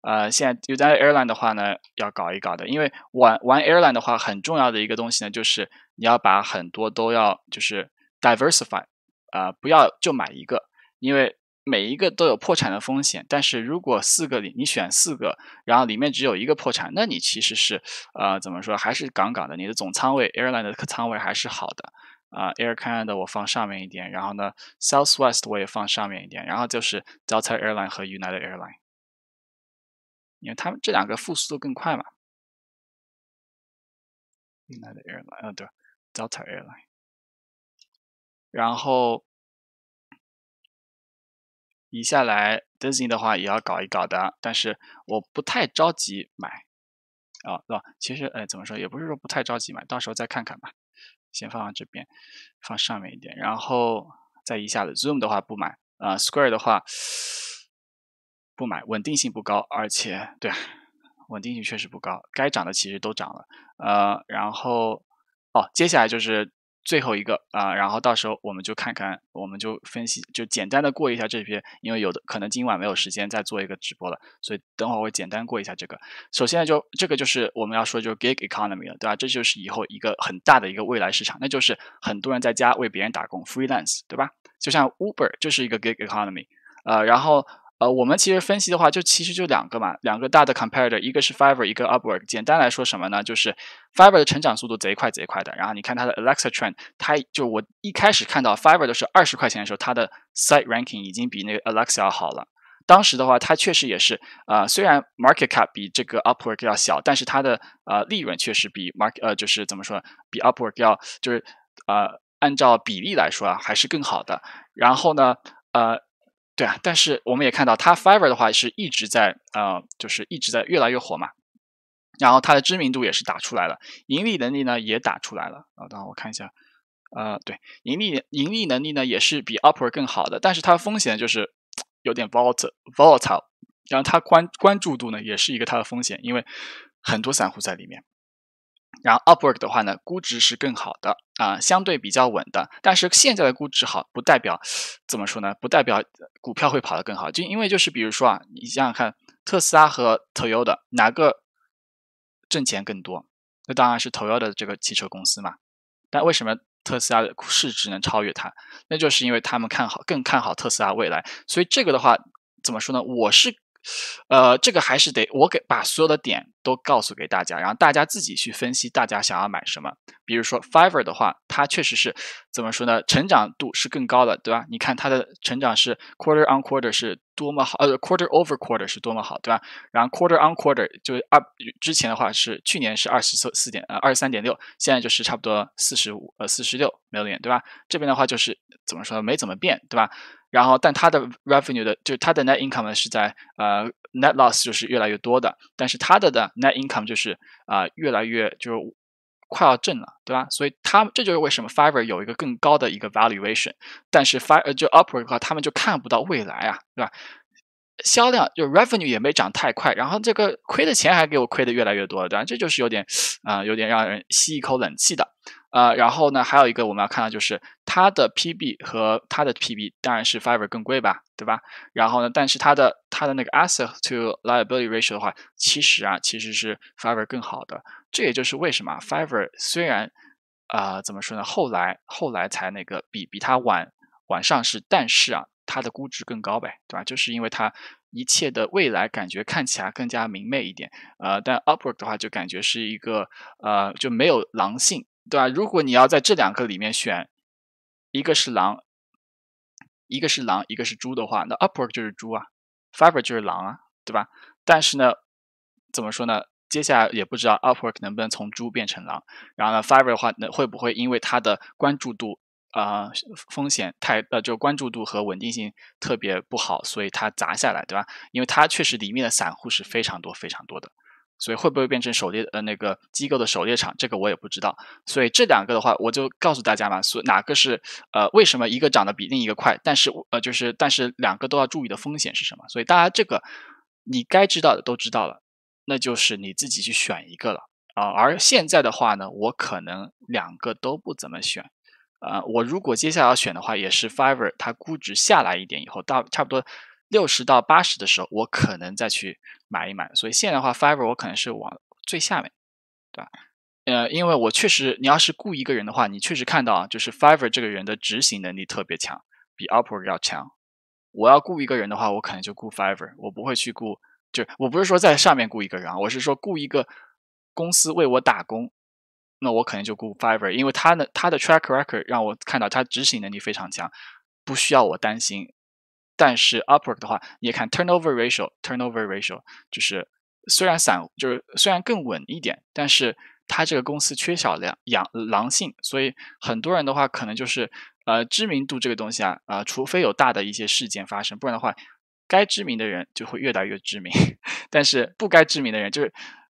呃，现在 United Airline 的话呢，要搞一搞的，因为玩玩 Airline 的话，很重要的一个东西呢，就是你要把很多都要就是。Diversify，呃，不要就买一个，因为每一个都有破产的风险。但是如果四个里你选四个，然后里面只有一个破产，那你其实是呃怎么说还是杠杠的。你的总仓位 Airline 的仓位还是好的啊，Air Canada 我放上面一点，然后呢 Southwest 我也放上面一点，然后就是 Delta Airline 和 United Airline，因为他们这两个复苏都更快嘛。United Airline，哦对，Delta Airline。然后，一下来 Daisy 的话也要搞一搞的，但是我不太着急买，啊，对吧？其实，哎，怎么说，也不是说不太着急买，到时候再看看吧，先放放这边，放上面一点，然后再一下子 Zoom 的话不买，啊，Square 的话不买，稳定性不高，而且对，稳定性确实不高，该涨的其实都涨了，呃，然后哦，接下来就是。最后一个啊，然后到时候我们就看看，我们就分析，就简单的过一下这篇，因为有的可能今晚没有时间再做一个直播了，所以等会儿会简单过一下这个。首先就这个就是我们要说就是 gig economy 了，对吧？这就是以后一个很大的一个未来市场，那就是很多人在家为别人打工，freelance，对吧？就像 Uber 就是一个 gig economy，呃，然后。呃，我们其实分析的话，就其实就两个嘛，两个大的 comparer，一个是 Fiverr，一个 Upwork。简单来说什么呢？就是 Fiverr 的成长速度贼快贼快的。然后你看它的 Alexa Trend，它就我一开始看到 Fiverr 的是二十块钱的时候，它的 site ranking 已经比那个 Alexa 要好了。当时的话，它确实也是，啊，虽然 market cap 比这个 Upwork 要小，但是它的呃利润确实比 mark 呃就是怎么说，比 Upwork 要就是呃按照比例来说啊，还是更好的。然后呢，呃。对啊，但是我们也看到，它 Fiverr 的话是一直在呃，就是一直在越来越火嘛，然后它的知名度也是打出来了，盈利能力呢也打出来了啊。等我看一下，呃，对，盈利盈利能力呢也是比 Upper 更好的，但是它的风险就是有点 volatile，volatile。然后它关关注度呢也是一个它的风险，因为很多散户在里面。然后 Upwork 的话呢，估值是更好的啊，相对比较稳的。但是现在的估值好，不代表怎么说呢？不代表股票会跑得更好。就因为就是比如说啊，你想想看，特斯拉和 o 优的哪个挣钱更多？那当然是头优的这个汽车公司嘛。但为什么特斯拉的市值能超越它？那就是因为他们看好，更看好特斯拉未来。所以这个的话，怎么说呢？我是，呃，这个还是得我给把所有的点。都告诉给大家，然后大家自己去分析，大家想要买什么。比如说 Fiverr 的话，它确实是怎么说呢？成长度是更高的，对吧？你看它的成长是 quarter on quarter 是多么好，呃，quarter over quarter 是多么好，对吧？然后 quarter on quarter 就是二之前的话是去年是二十四四点呃二十三点六，现在就是差不多四十五呃四十六没 o n 对吧？这边的话就是怎么说没怎么变，对吧？然后但它的 revenue 的就它的 net income 是在呃 net loss 就是越来越多的，但是它的的。Net income 就是啊，越来越就是快要挣了，对吧？所以他们这就是为什么 Fiverr 有一个更高的一个 valuation，但是 F 就 Upwork 的话，他们就看不到未来啊，对吧？销量就 Revenue 也没涨太快，然后这个亏的钱还给我亏的越来越多，对吧？这就是有点啊，有点让人吸一口冷气的。呃，然后呢，还有一个我们要看到就是它的 PB 和它的 PB，当然是 Fiverr 更贵吧，对吧？然后呢，但是它的它的那个 Asset to Liability Ratio 的话，其实啊，其实是 Fiverr 更好的。这也就是为什么 Fiverr 虽然啊，怎么说呢？后来后来才那个比比它晚晚上市，但是啊，它的估值更高呗，对吧？就是因为它一切的未来感觉看起来更加明媚一点。呃，但 Upwork 的话就感觉是一个呃就没有狼性。对吧？如果你要在这两个里面选，一个是狼，一个是狼，一个是猪的话，那 upwork 就是猪啊，fiver r 就是狼啊，对吧？但是呢，怎么说呢？接下来也不知道 upwork 能不能从猪变成狼，然后呢，fiver r 的话，那会不会因为它的关注度啊风险太呃，就关注度和稳定性特别不好，所以它砸下来，对吧？因为它确实里面的散户是非常多非常多的。所以会不会变成狩猎呃那个机构的狩猎场？这个我也不知道。所以这两个的话，我就告诉大家嘛，所以哪个是呃为什么一个涨得比另一个快？但是呃就是但是两个都要注意的风险是什么？所以大家这个你该知道的都知道了，那就是你自己去选一个了啊。而现在的话呢，我可能两个都不怎么选。呃，我如果接下来要选的话，也是 Fiverr，它估值下来一点以后，到差不多。六十到八十的时候，我可能再去买一买。所以现在的话，Fiverr 我可能是往最下面，对吧？呃，因为我确实，你要是雇一个人的话，你确实看到啊，就是 Fiverr 这个人的执行能力特别强，比 Upwork 要强。我要雇一个人的话，我可能就雇 Fiverr，我不会去雇。就我不是说在上面雇一个人啊，我是说雇一个公司为我打工，那我可能就雇 Fiverr，因为他的他的 Track Record 让我看到他执行能力非常强，不需要我担心。但是 u p w e r 的话，你也看 Turnover Ratio，Turnover Ratio 就是虽然散就是虽然更稳一点，但是它这个公司缺少了养狼性，所以很多人的话可能就是呃知名度这个东西啊啊，除非有大的一些事件发生，不然的话，该知名的人就会越来越知名，[LAUGHS] 但是不该知名的人就是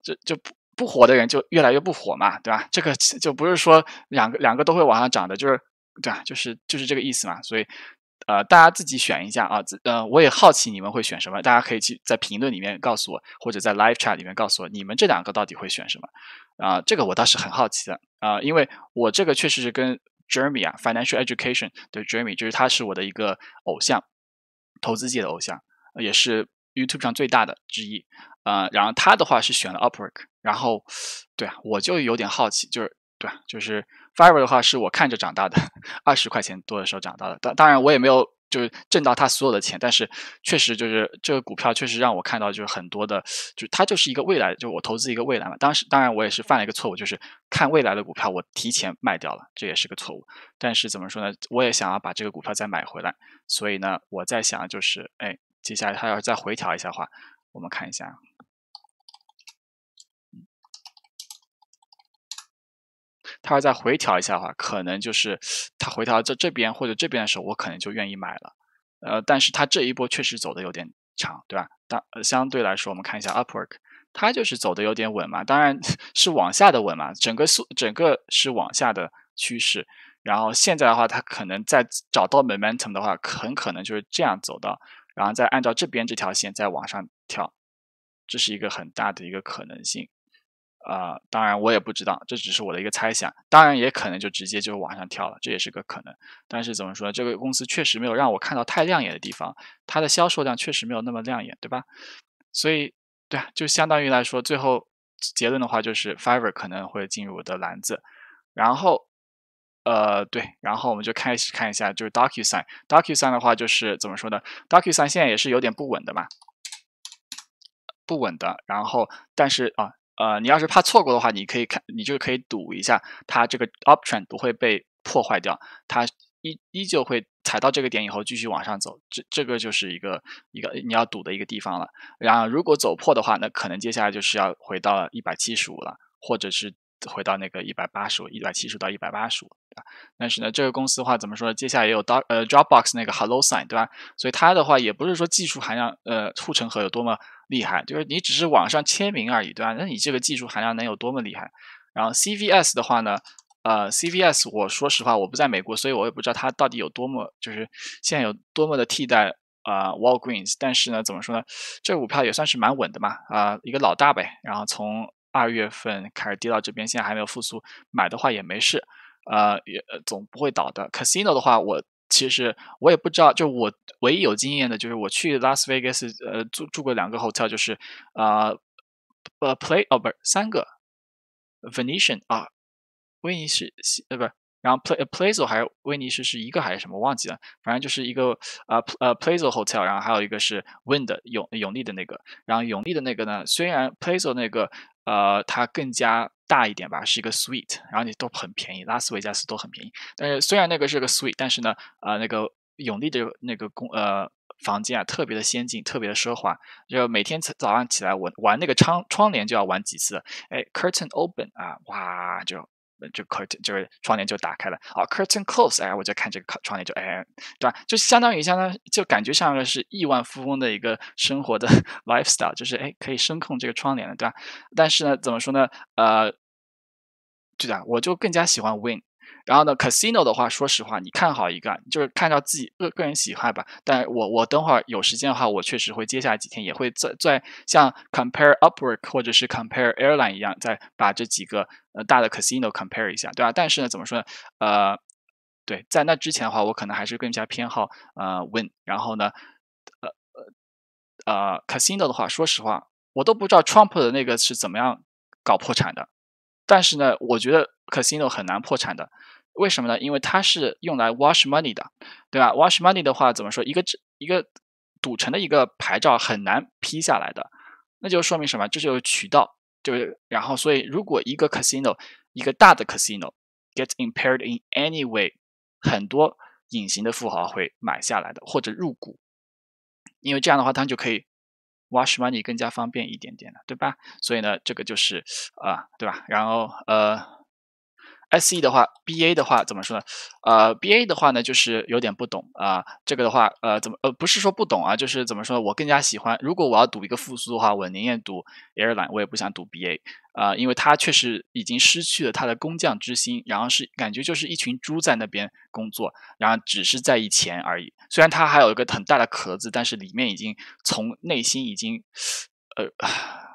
就就不不火的人就越来越不火嘛，对吧？这个就不是说两个两个都会往上涨的，就是对吧？就是就是这个意思嘛，所以。呃，大家自己选一下啊，自呃，我也好奇你们会选什么，大家可以去在评论里面告诉我，或者在 live chat 里面告诉我，你们这两个到底会选什么啊？这个我倒是很好奇的啊，因为我这个确实是跟 Jeremy 啊，financial education 对 Jeremy 就是他是我的一个偶像，投资界的偶像，也是 YouTube 上最大的之一啊。然后他的话是选了 Upwork，然后对啊，我就有点好奇，就是。对，就是 fiber 的话是我看着长大的，二十块钱多的时候长大的。当当然我也没有就是挣到他所有的钱，但是确实就是这个股票确实让我看到就是很多的，就它就是一个未来，就我投资一个未来嘛。当时当然我也是犯了一个错误，就是看未来的股票我提前卖掉了，这也是个错误。但是怎么说呢，我也想要把这个股票再买回来，所以呢我在想就是，哎，接下来它要是再回调一下的话，我们看一下。它要再回调一下的话，可能就是它回调在这边或者这边的时候，我可能就愿意买了。呃，但是它这一波确实走的有点长，对吧？当相对来说，我们看一下 upwork，它就是走的有点稳嘛，当然是往下的稳嘛，整个速整个是往下的趋势。然后现在的话，它可能在找到 momentum 的话，很可能就是这样走的，然后再按照这边这条线再往上跳，这是一个很大的一个可能性。呃，当然我也不知道，这只是我的一个猜想。当然也可能就直接就往上跳了，这也是个可能。但是怎么说，这个公司确实没有让我看到太亮眼的地方，它的销售量确实没有那么亮眼，对吧？所以，对啊，就相当于来说，最后结论的话就是，Fiverr 可能会进入我的篮子。然后，呃，对，然后我们就开始看一下，就是 DocuSign。DocuSign 的话就是怎么说呢？DocuSign 现在也是有点不稳的嘛，不稳的。然后，但是啊。呃，你要是怕错过的话，你可以看，你就可以赌一下，它这个 option 不会被破坏掉，它依依旧会踩到这个点以后继续往上走，这这个就是一个一个你要赌的一个地方了。然后如果走破的话，那可能接下来就是要回到一百七十五了，或者是回到那个一百八十五，一百七十到一百八十五。但是呢，这个公司的话怎么说，接下来也有 d o 呃 Dropbox 那个 Hello sign 对吧？所以它的话也不是说技术含量呃护城河有多么。厉害，就是你只是网上签名而已，对吧？那你这个技术含量能有多么厉害？然后 CVS 的话呢？呃，CVS 我说实话我不在美国，所以我也不知道它到底有多么，就是现在有多么的替代啊 Walgreens。但是呢，怎么说呢？这个股票也算是蛮稳的嘛，啊，一个老大呗。然后从二月份开始跌到这边，现在还没有复苏，买的话也没事，呃，也总不会倒的。Casino 的话，我。其实我也不知道，就我唯一有经验的就是我去拉斯维加斯，呃，住住过两个 hotel，就是啊，呃，play 哦不是三个，Venetian 啊，威尼斯呃不，是，然后 play p l a y z o 还是威尼斯是一个还是什么我忘记了，反正就是一个啊呃 p l a y z o hotel，然后还有一个是 Wind 永永利的那个，然后永利的那个呢，虽然 p l a y z o 那个呃它更加。大一点吧，是一个 suite，然后你都很便宜，拉斯维加斯都很便宜。但是虽然那个是个 suite，但是呢，呃，那个永利的那个公呃房间啊，特别的先进，特别的奢华。就每天早上起来，我玩那个窗窗帘就要玩几次。哎，curtain open 啊，哇，就就 curtain 就是窗帘就打开了。啊，curtain close，哎，我就看这个窗帘就哎，对吧？就相当于相当于就感觉像是亿万富翁的一个生活的 [LAUGHS] lifestyle，就是哎可以声控这个窗帘了，对吧？但是呢，怎么说呢？呃。对的，我就更加喜欢 Win。然后呢，Casino 的话，说实话，你看好一个，就是看到自己个个人喜好吧。但我我等会儿有时间的话，我确实会接下来几天也会再再像 Compare Upwork 或者是 Compare Airline 一样，再把这几个呃大的 Casino Compare 一下，对吧？但是呢，怎么说呢？呃，对，在那之前的话，我可能还是更加偏好呃 Win。然后呢，呃呃呃，Casino 的话，说实话，我都不知道 Trump 的那个是怎么样搞破产的。但是呢，我觉得 casino 很难破产的，为什么呢？因为它是用来 wash money 的，对吧？wash money 的话怎么说？一个一个赌城的一个牌照很难批下来的，那就说明什么？这就是渠道，就是然后所以如果一个 casino 一个大的 casino get impaired in any way，很多隐形的富豪会买下来的或者入股，因为这样的话，他们就可以。wash money 更加方便一点点了，对吧？所以呢，这个就是，啊，对吧？然后，呃。S.E. 的话，B.A. 的话怎么说呢？呃，B.A. 的话呢，就是有点不懂啊。这个的话，呃，怎么呃，不是说不懂啊，就是怎么说呢？我更加喜欢，如果我要赌一个复苏的话，我宁愿赌 Airline，我也不想赌 B.A. 啊，因为它确实已经失去了它的工匠之心，然后是感觉就是一群猪在那边工作，然后只是在意钱而已。虽然它还有一个很大的壳子，但是里面已经从内心已经呃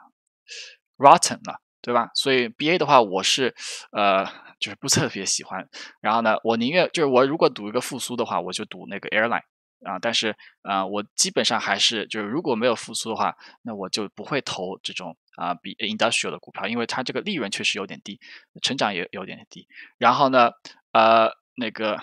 [SIGHS] rotten 了，对吧？所以 B.A. 的话，我是呃。就是不特别喜欢，然后呢，我宁愿就是我如果赌一个复苏的话，我就赌那个 airline 啊，但是呃，我基本上还是就是如果没有复苏的话，那我就不会投这种啊比 industrial 的股票，因为它这个利润确实有点低，成长也有点低。然后呢，呃，那个。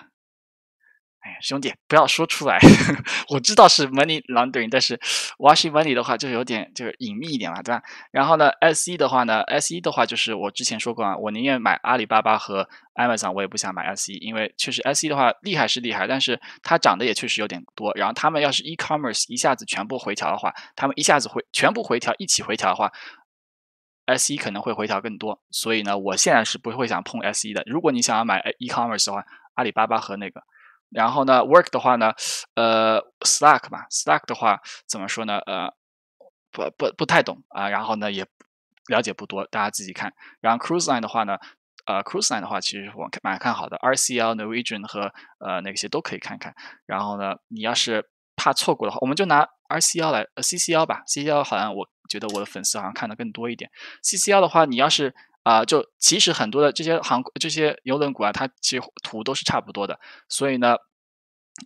哎，兄弟，不要说出来。[LAUGHS] 我知道是 money laundering，但是 washing money 的话就有点就是隐秘一点嘛，对吧？然后呢，S e 的话呢，S e 的话就是我之前说过啊，我宁愿买阿里巴巴和 Amazon，我也不想买 S e 因为确实 S e 的话厉害是厉害，但是它涨的也确实有点多。然后他们要是 eCommerce 一下子全部回调的话，他们一下子回全部回调一起回调的话，S e 可能会回调更多。所以呢，我现在是不会想碰 S e 的。如果你想要买 eCommerce 的话，阿里巴巴和那个。然后呢，work 的话呢，呃 s t a c k 嘛 s t a c k 的话怎么说呢？呃，不不不太懂啊。然后呢，也了解不多，大家自己看。然后 cruise line 的话呢，呃，cruise line 的话，其实我蛮看好的，RCL、Norwegian 和呃那些都可以看看。然后呢，你要是怕错过的话，我们就拿 RCL 来，呃 c c l 吧 c c l 好像我觉得我的粉丝好像看的更多一点。c c l 的话，你要是。啊，就其实很多的这些航这些游轮股啊，它其实图都是差不多的。所以呢，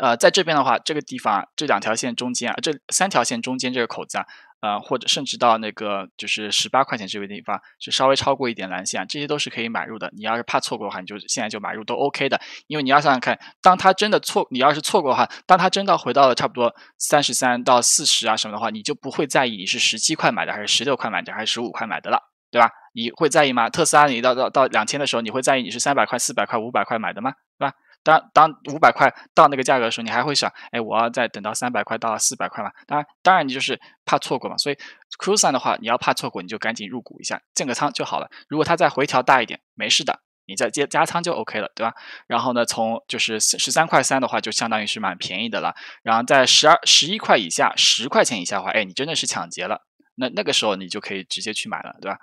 呃，在这边的话，这个地方啊，这两条线中间啊，这三条线中间这个口子啊，呃，或者甚至到那个就是十八块钱这个地方，是稍微超过一点蓝线，这些都是可以买入的。你要是怕错过的话，你就现在就买入都 OK 的。因为你要想想看，当它真的错，你要是错过的话，当它真的回到了差不多三十三到四十啊什么的话，你就不会在意你是十七块买的还是十六块买的还是十五块买的了。对吧？你会在意吗？特斯拉你到到到两千的时候，你会在意你是三百块、四百块、五百块买的吗？对吧？当当五百块到那个价格的时候，你还会想，哎，我要再等到三百块到四百块嘛？当然，当然你就是怕错过嘛。所以，Q 三的话，你要怕错过，你就赶紧入股一下，建个仓就好了。如果它再回调大一点，没事的，你再接加仓就 OK 了，对吧？然后呢，从就是十三块三的话，就相当于是蛮便宜的了。然后在十二、十一块以下，十块钱以下的话，哎，你真的是抢劫了。那那个时候你就可以直接去买了，对吧？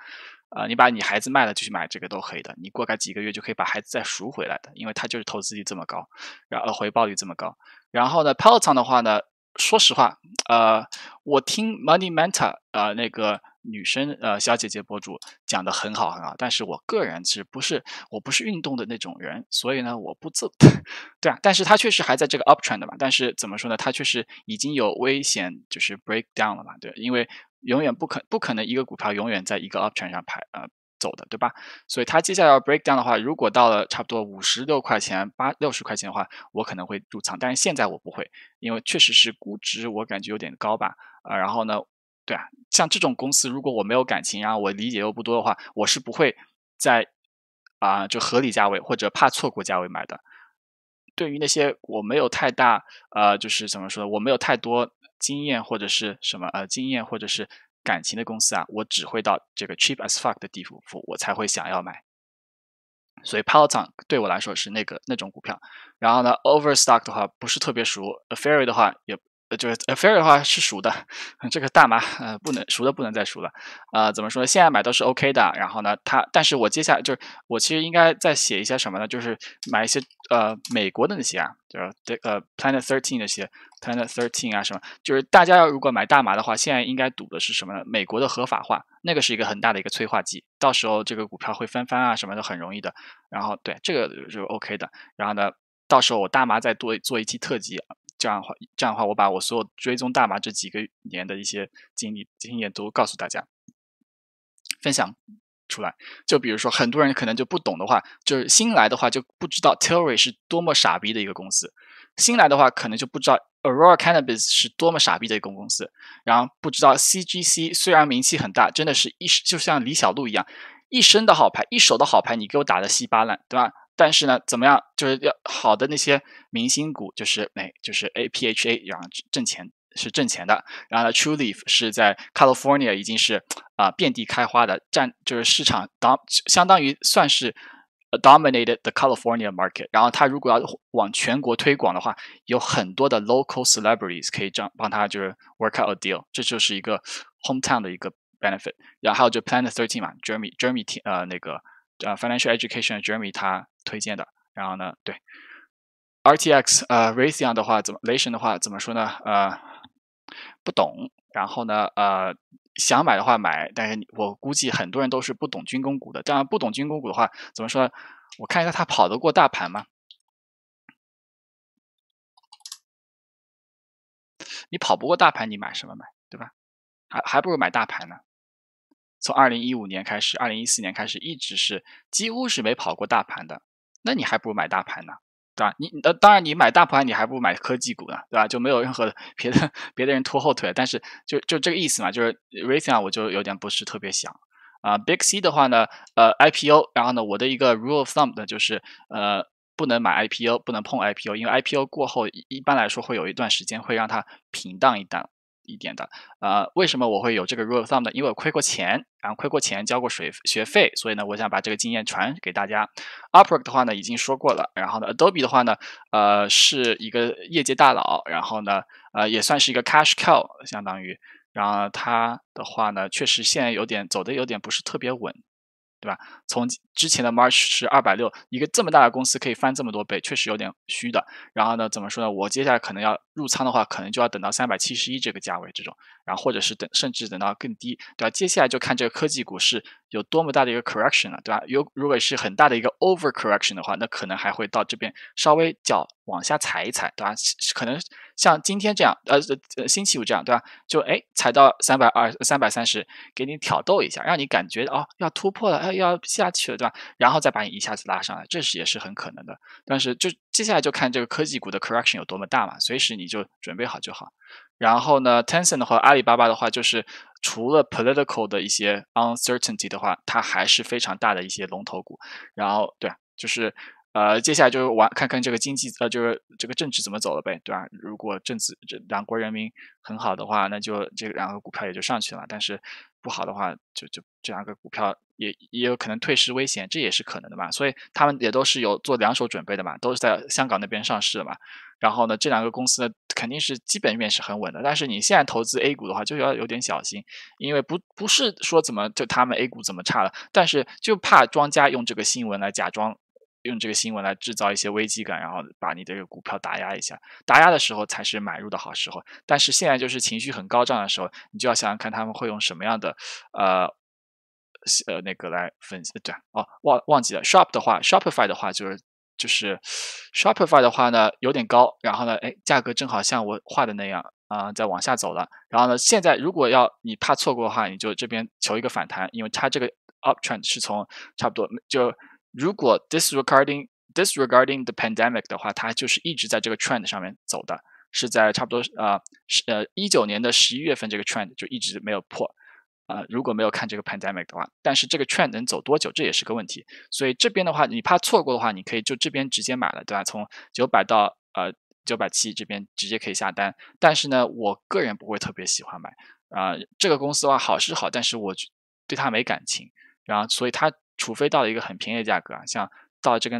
呃，你把你孩子卖了就去买这个都可以的，你过个几个月就可以把孩子再赎回来的，因为它就是投资率这么高，然后回报率这么高。然后呢 p l o t o n 的话呢，说实话，呃，我听 m o n e y m e n t 呃那个女生呃小姐姐博主讲的很好很好，但是我个人是不是我不是运动的那种人，所以呢我不做，[LAUGHS] 对啊。但是它确实还在这个 Up Trend 吧，但是怎么说呢？它确实已经有危险，就是 Breakdown 了嘛，对，因为。永远不可不可能一个股票永远在一个 option 上排呃走的，对吧？所以它接下来要 breakdown 的话，如果到了差不多五十六块钱八六十块钱的话，我可能会入仓，但是现在我不会，因为确实是估值我感觉有点高吧，呃，然后呢，对啊，像这种公司，如果我没有感情，然后我理解又不多的话，我是不会在啊就合理价位或者怕错过价位买的。对于那些我没有太大呃，就是怎么说呢，我没有太多。经验或者是什么呃经验或者是感情的公司啊，我只会到这个 cheap as fuck 的地步，我才会想要买。所以 p o w e r t n 对我来说是那个那种股票，然后呢，overstock 的话不是特别熟，a fairy 的话也。就是 affair 的话是熟的，这个大麻呃不能熟的不能再熟了，呃怎么说呢？现在买都是 OK 的。然后呢，它但是我接下来就是我其实应该再写一些什么呢？就是买一些呃美国的那些啊，就是呃 planet thirteen 那些 planet thirteen 啊什么。就是大家要如果买大麻的话，现在应该赌的是什么呢？美国的合法化，那个是一个很大的一个催化剂，到时候这个股票会翻番啊什么的，很容易的。然后对这个就 OK 的。然后呢，到时候我大麻再多做一期特辑。这样的话，这样的话，我把我所有追踪大麻这几个年的一些经历经验都告诉大家，分享出来。就比如说，很多人可能就不懂的话，就是新来的话就不知道 Terry 是多么傻逼的一个公司，新来的话可能就不知道 Aurora Cannabis 是多么傻逼的一个公司，然后不知道 C G C 虽然名气很大，真的是一就像李小璐一样，一身的好牌，一手的好牌，你给我打的稀巴烂，对吧？但是呢，怎么样？就是要好的那些明星股，就是哎，就是 A P H A，然后挣钱是挣钱的。然后呢，True Leaf 是在 California 已经是啊遍地开花的，占就是市场当相当于算是 dominated the California market。然后他如果要往全国推广的话，有很多的 local celebrities 可以这样帮他就是 work out a deal。这就是一个 hometown 的一个 benefit。然后还有就 Plant Thirteen 嘛，Jeremy，Jeremy 呃那个。呃 f i n a n c i a l Education j e r m y 他推荐的，然后呢，对，RTX 呃 r a 啊，雷 n 的话怎么？雷神的话怎么说呢？呃，不懂。然后呢，呃，想买的话买，但是我估计很多人都是不懂军工股的。当然，不懂军工股的话，怎么说？我看一下它跑得过大盘吗？你跑不过大盘，你买什么买？对吧？还还不如买大盘呢。从二零一五年开始，二零一四年开始一直是几乎是没跑过大盘的，那你还不如买大盘呢，对吧？你呃，当然你买大盘，你还不如买科技股呢，对吧？就没有任何别的别的人拖后腿，但是就就这个意思嘛，就是 racing 啊，我就有点不是特别想啊。Big C 的话呢，呃 IPO，然后呢我的一个 rule of thumb 的就是呃不能买 IPO，不能碰 IPO，因为 IPO 过后一般来说会有一段时间会让它平荡一荡。一点的，呃，为什么我会有这个 rule thumb 呢？因为我亏过钱，然后亏过钱交过水学费，所以呢，我想把这个经验传给大家。Opera 的话呢，已经说过了，然后呢，Adobe 的话呢，呃，是一个业界大佬，然后呢，呃，也算是一个 cash cow，相当于，然后他的话呢，确实现在有点走的有点不是特别稳。对吧？从之前的 March 是二百六，一个这么大的公司可以翻这么多倍，确实有点虚的。然后呢，怎么说呢？我接下来可能要入仓的话，可能就要等到三百七十一这个价位这种。然后，或者是等，甚至等到更低，对吧？接下来就看这个科技股是有多么大的一个 correction 了，对吧？有如果是很大的一个 over correction 的话，那可能还会到这边稍微脚往下踩一踩，对吧？可能像今天这样，呃，星期五这样，对吧？就哎踩到三百二、三百三十，给你挑逗一下，让你感觉哦要突破了，哎要下去了，对吧？然后再把你一下子拉上来，这是也是很可能的。但是就接下来就看这个科技股的 correction 有多么大嘛，随时你就准备好就好。然后呢，t e n c e n t 和阿里巴巴的话，就是除了 political 的一些 uncertainty 的话，它还是非常大的一些龙头股。然后，对，就是，呃，接下来就是玩看看这个经济，呃，就是这个政治怎么走了呗，对吧？如果政治这两国人民很好的话，那就这两个股票也就上去了。但是不好的话，就就这两个股票。也也有可能退市危险，这也是可能的嘛，所以他们也都是有做两手准备的嘛，都是在香港那边上市的嘛。然后呢，这两个公司呢，肯定是基本面是很稳的，但是你现在投资 A 股的话，就要有点小心，因为不不是说怎么就他们 A 股怎么差了，但是就怕庄家用这个新闻来假装，用这个新闻来制造一些危机感，然后把你的股票打压一下，打压的时候才是买入的好时候。但是现在就是情绪很高涨的时候，你就要想想看他们会用什么样的呃。呃，那个来分析，对哦忘忘记了。Shop 的话，Shopify 的话就是就是，Shopify 的话呢有点高，然后呢，哎，价格正好像我画的那样啊，在往下走了。然后呢，现在如果要你怕错过的话，你就这边求一个反弹，因为它这个 uptrend 是从差不多就如果 disregarding disregarding the pandemic 的话，它就是一直在这个 trend 上面走的，是在差不多啊呃一九年的十一月份这个 trend 就一直没有破。呃，如果没有看这个 pandemic 的话，但是这个券能走多久，这也是个问题。所以这边的话，你怕错过的话，你可以就这边直接买了，对吧？从九百到呃九百七，这边直接可以下单。但是呢，我个人不会特别喜欢买啊。这个公司的话好是好，但是我对它没感情。然后，所以它除非到了一个很便宜的价格啊，像到这根。